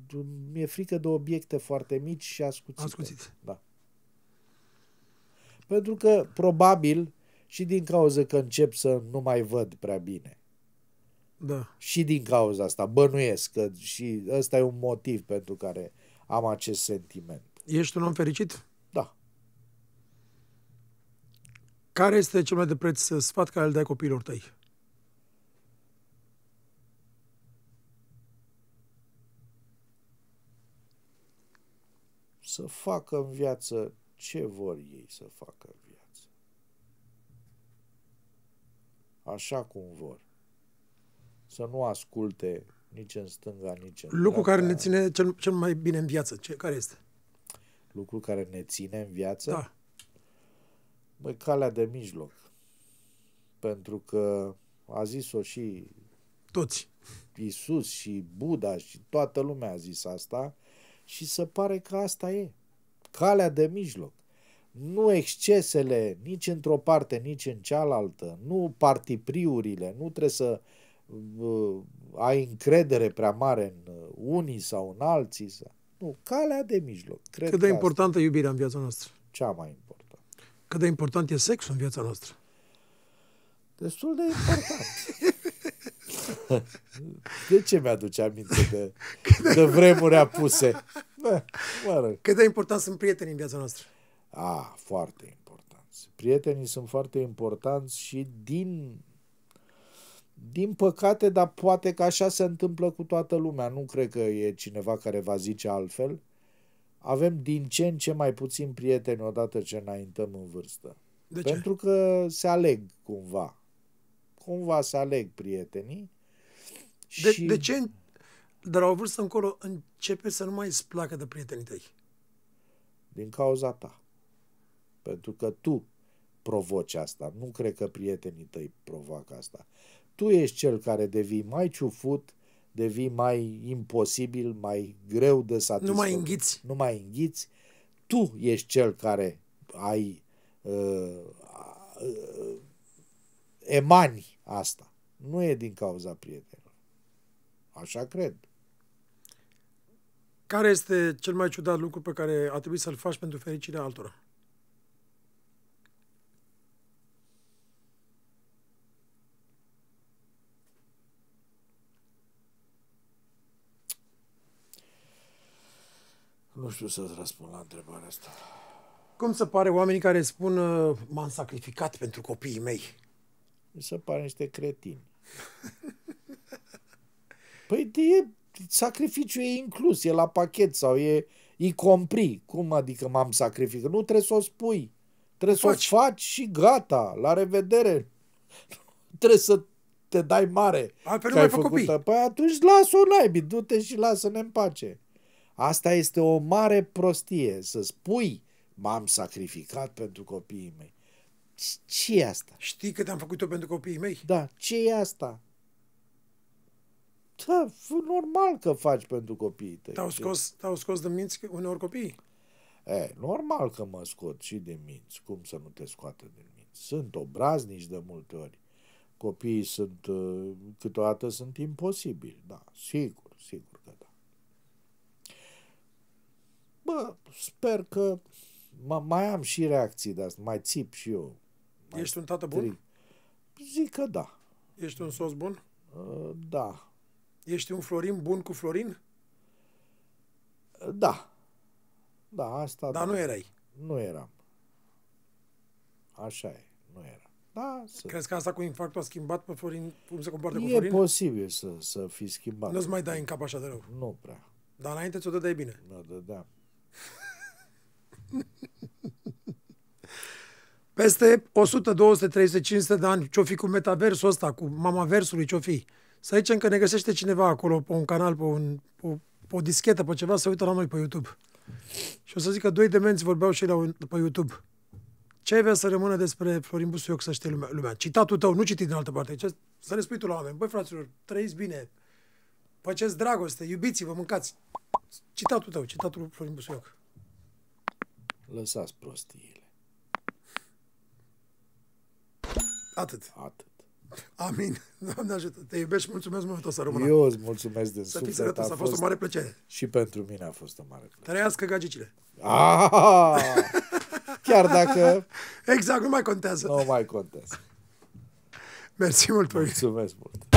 mi-e frică de obiecte foarte mici și ascuțite. Ascuțite. Da. Pentru că, probabil, și din cauza că încep să nu mai văd prea bine. Da. Și din cauza asta, bănuiesc că și ăsta e un motiv pentru care am acest sentiment. Ești un om fericit? Da. Care este cel mai de preț sfat care îl dai copiilor tăi? să facă în viață ce vor ei să facă în viață. Așa cum vor. Să nu asculte nici în stânga, nici în Lucru care ne ține cel, cel mai bine în viață, ce, care este? Lucru care ne ține în viață? Da. Măi, calea de mijloc. Pentru că a zis-o și... Toți. Isus și Buddha și toată lumea a zis asta și se pare că asta e. Calea de mijloc. Nu excesele nici într-o parte, nici în cealaltă, nu partipriurile, nu trebuie să uh, ai încredere prea mare în uh, unii sau în alții. Sau... Nu, calea de mijloc. Cred Cât de importantă e iubirea în viața noastră? Cea mai importantă. Cât de important e sexul în viața noastră? Destul de important. De ce mi-aduce aminte de, de vremuri apuse? Bă, mă Cât de important sunt prietenii în viața noastră? A, foarte importanți. Prietenii sunt foarte importanți și din din păcate, dar poate că așa se întâmplă cu toată lumea. Nu cred că e cineva care va zice altfel. Avem din ce în ce mai puțin prieteni odată ce înaintăm în vârstă. De ce? Pentru că se aleg cumva. Cumva se aleg prietenii de, și... de ce de la o vârstă încolo începe să nu mai îți placă de prietenii tăi? Din cauza ta. Pentru că tu provoci asta. Nu cred că prietenii tăi provoacă asta. Tu ești cel care devii mai ciufut, devii mai imposibil, mai greu de satisfăcut. Nu mai înghiți. Nu mai înghiți. Tu ești cel care ai uh, uh, uh emani asta. Nu e din cauza prietenilor. Așa cred. Care este cel mai ciudat lucru pe care a trebuit să-l faci pentru fericirea altora? Nu știu să-ți răspund la întrebarea asta. Cum se pare oamenii care spun uh, m-am sacrificat pentru copiii mei? Mi se pare niște cretini. Păi de e, sacrificiu e inclus, e la pachet sau e, e compri. Cum adică m-am sacrificat? Nu trebuie să o spui. Trebuie să o faci și gata, la revedere. trebuie să te dai mare. că ai făcut copii. Păi atunci lasă-o naibii, du-te și lasă-ne în pace. Asta este o mare prostie, să spui m-am sacrificat pentru copiii mei. Ce e asta? Știi te am făcut-o pentru copiii mei? Da, ce e asta? Da, normal că faci pentru copiii tăi. Te-au scos, te scos de minți uneori copiii? E, normal că mă scot și de minți. Cum să nu te scoată de minți? Sunt obraznici de multe ori. Copiii sunt, uh, câteodată sunt imposibili. Da, sigur, sigur că da. Bă, sper că mă, mai am și reacții de asta. Mai țip și eu. Ești un tată bun? Zic că da. Ești un sos bun? Uh, da, Ești un Florin bun cu Florin? Da. Da, asta... Dar da. nu erai. Nu eram. Așa e, nu era. Da, să... Crezi că asta cu infarctul a schimbat pe Florin, cum se comportă cu Florin? E posibil să, să fi schimbat. Nu-ți mai dai în cap așa de rău. Nu prea. Dar înainte ți-o dădeai bine. Nu da. Peste 100, 200, 300, 500 de ani, ce-o fi cu metaversul ăsta, cu mama versului, ce-o fi? Să zicem că ne găsește cineva acolo pe un canal, pe, un, pe, pe o dischetă, pe ceva, să uită la noi pe YouTube. Și o să zic că doi demenți vorbeau și la un, pe YouTube. Ce vrea să rămână despre Florin Busuioc să știe lumea? lumea? Citatul tău, nu citit din altă parte. Ce, să le spui tu la oameni. Băi, fraților, trăiți bine, faceți dragoste, iubiți-vă, mâncați. Citatul tău, citatul Florin Busuioc. Lăsați prostiile. Atât. Atât. Amin. Doamne ajută. Te iubești. Mulțumesc mult, o să rămână. Eu îți mulțumesc de să suflet. Să fii a, a fost o mare plăcere. Și pentru mine a fost o mare plăcere. Trăiască gagicile. Ah! Chiar dacă... exact, nu mai contează. Nu mai contează. Mersi mult, păi. Mulțumesc mult.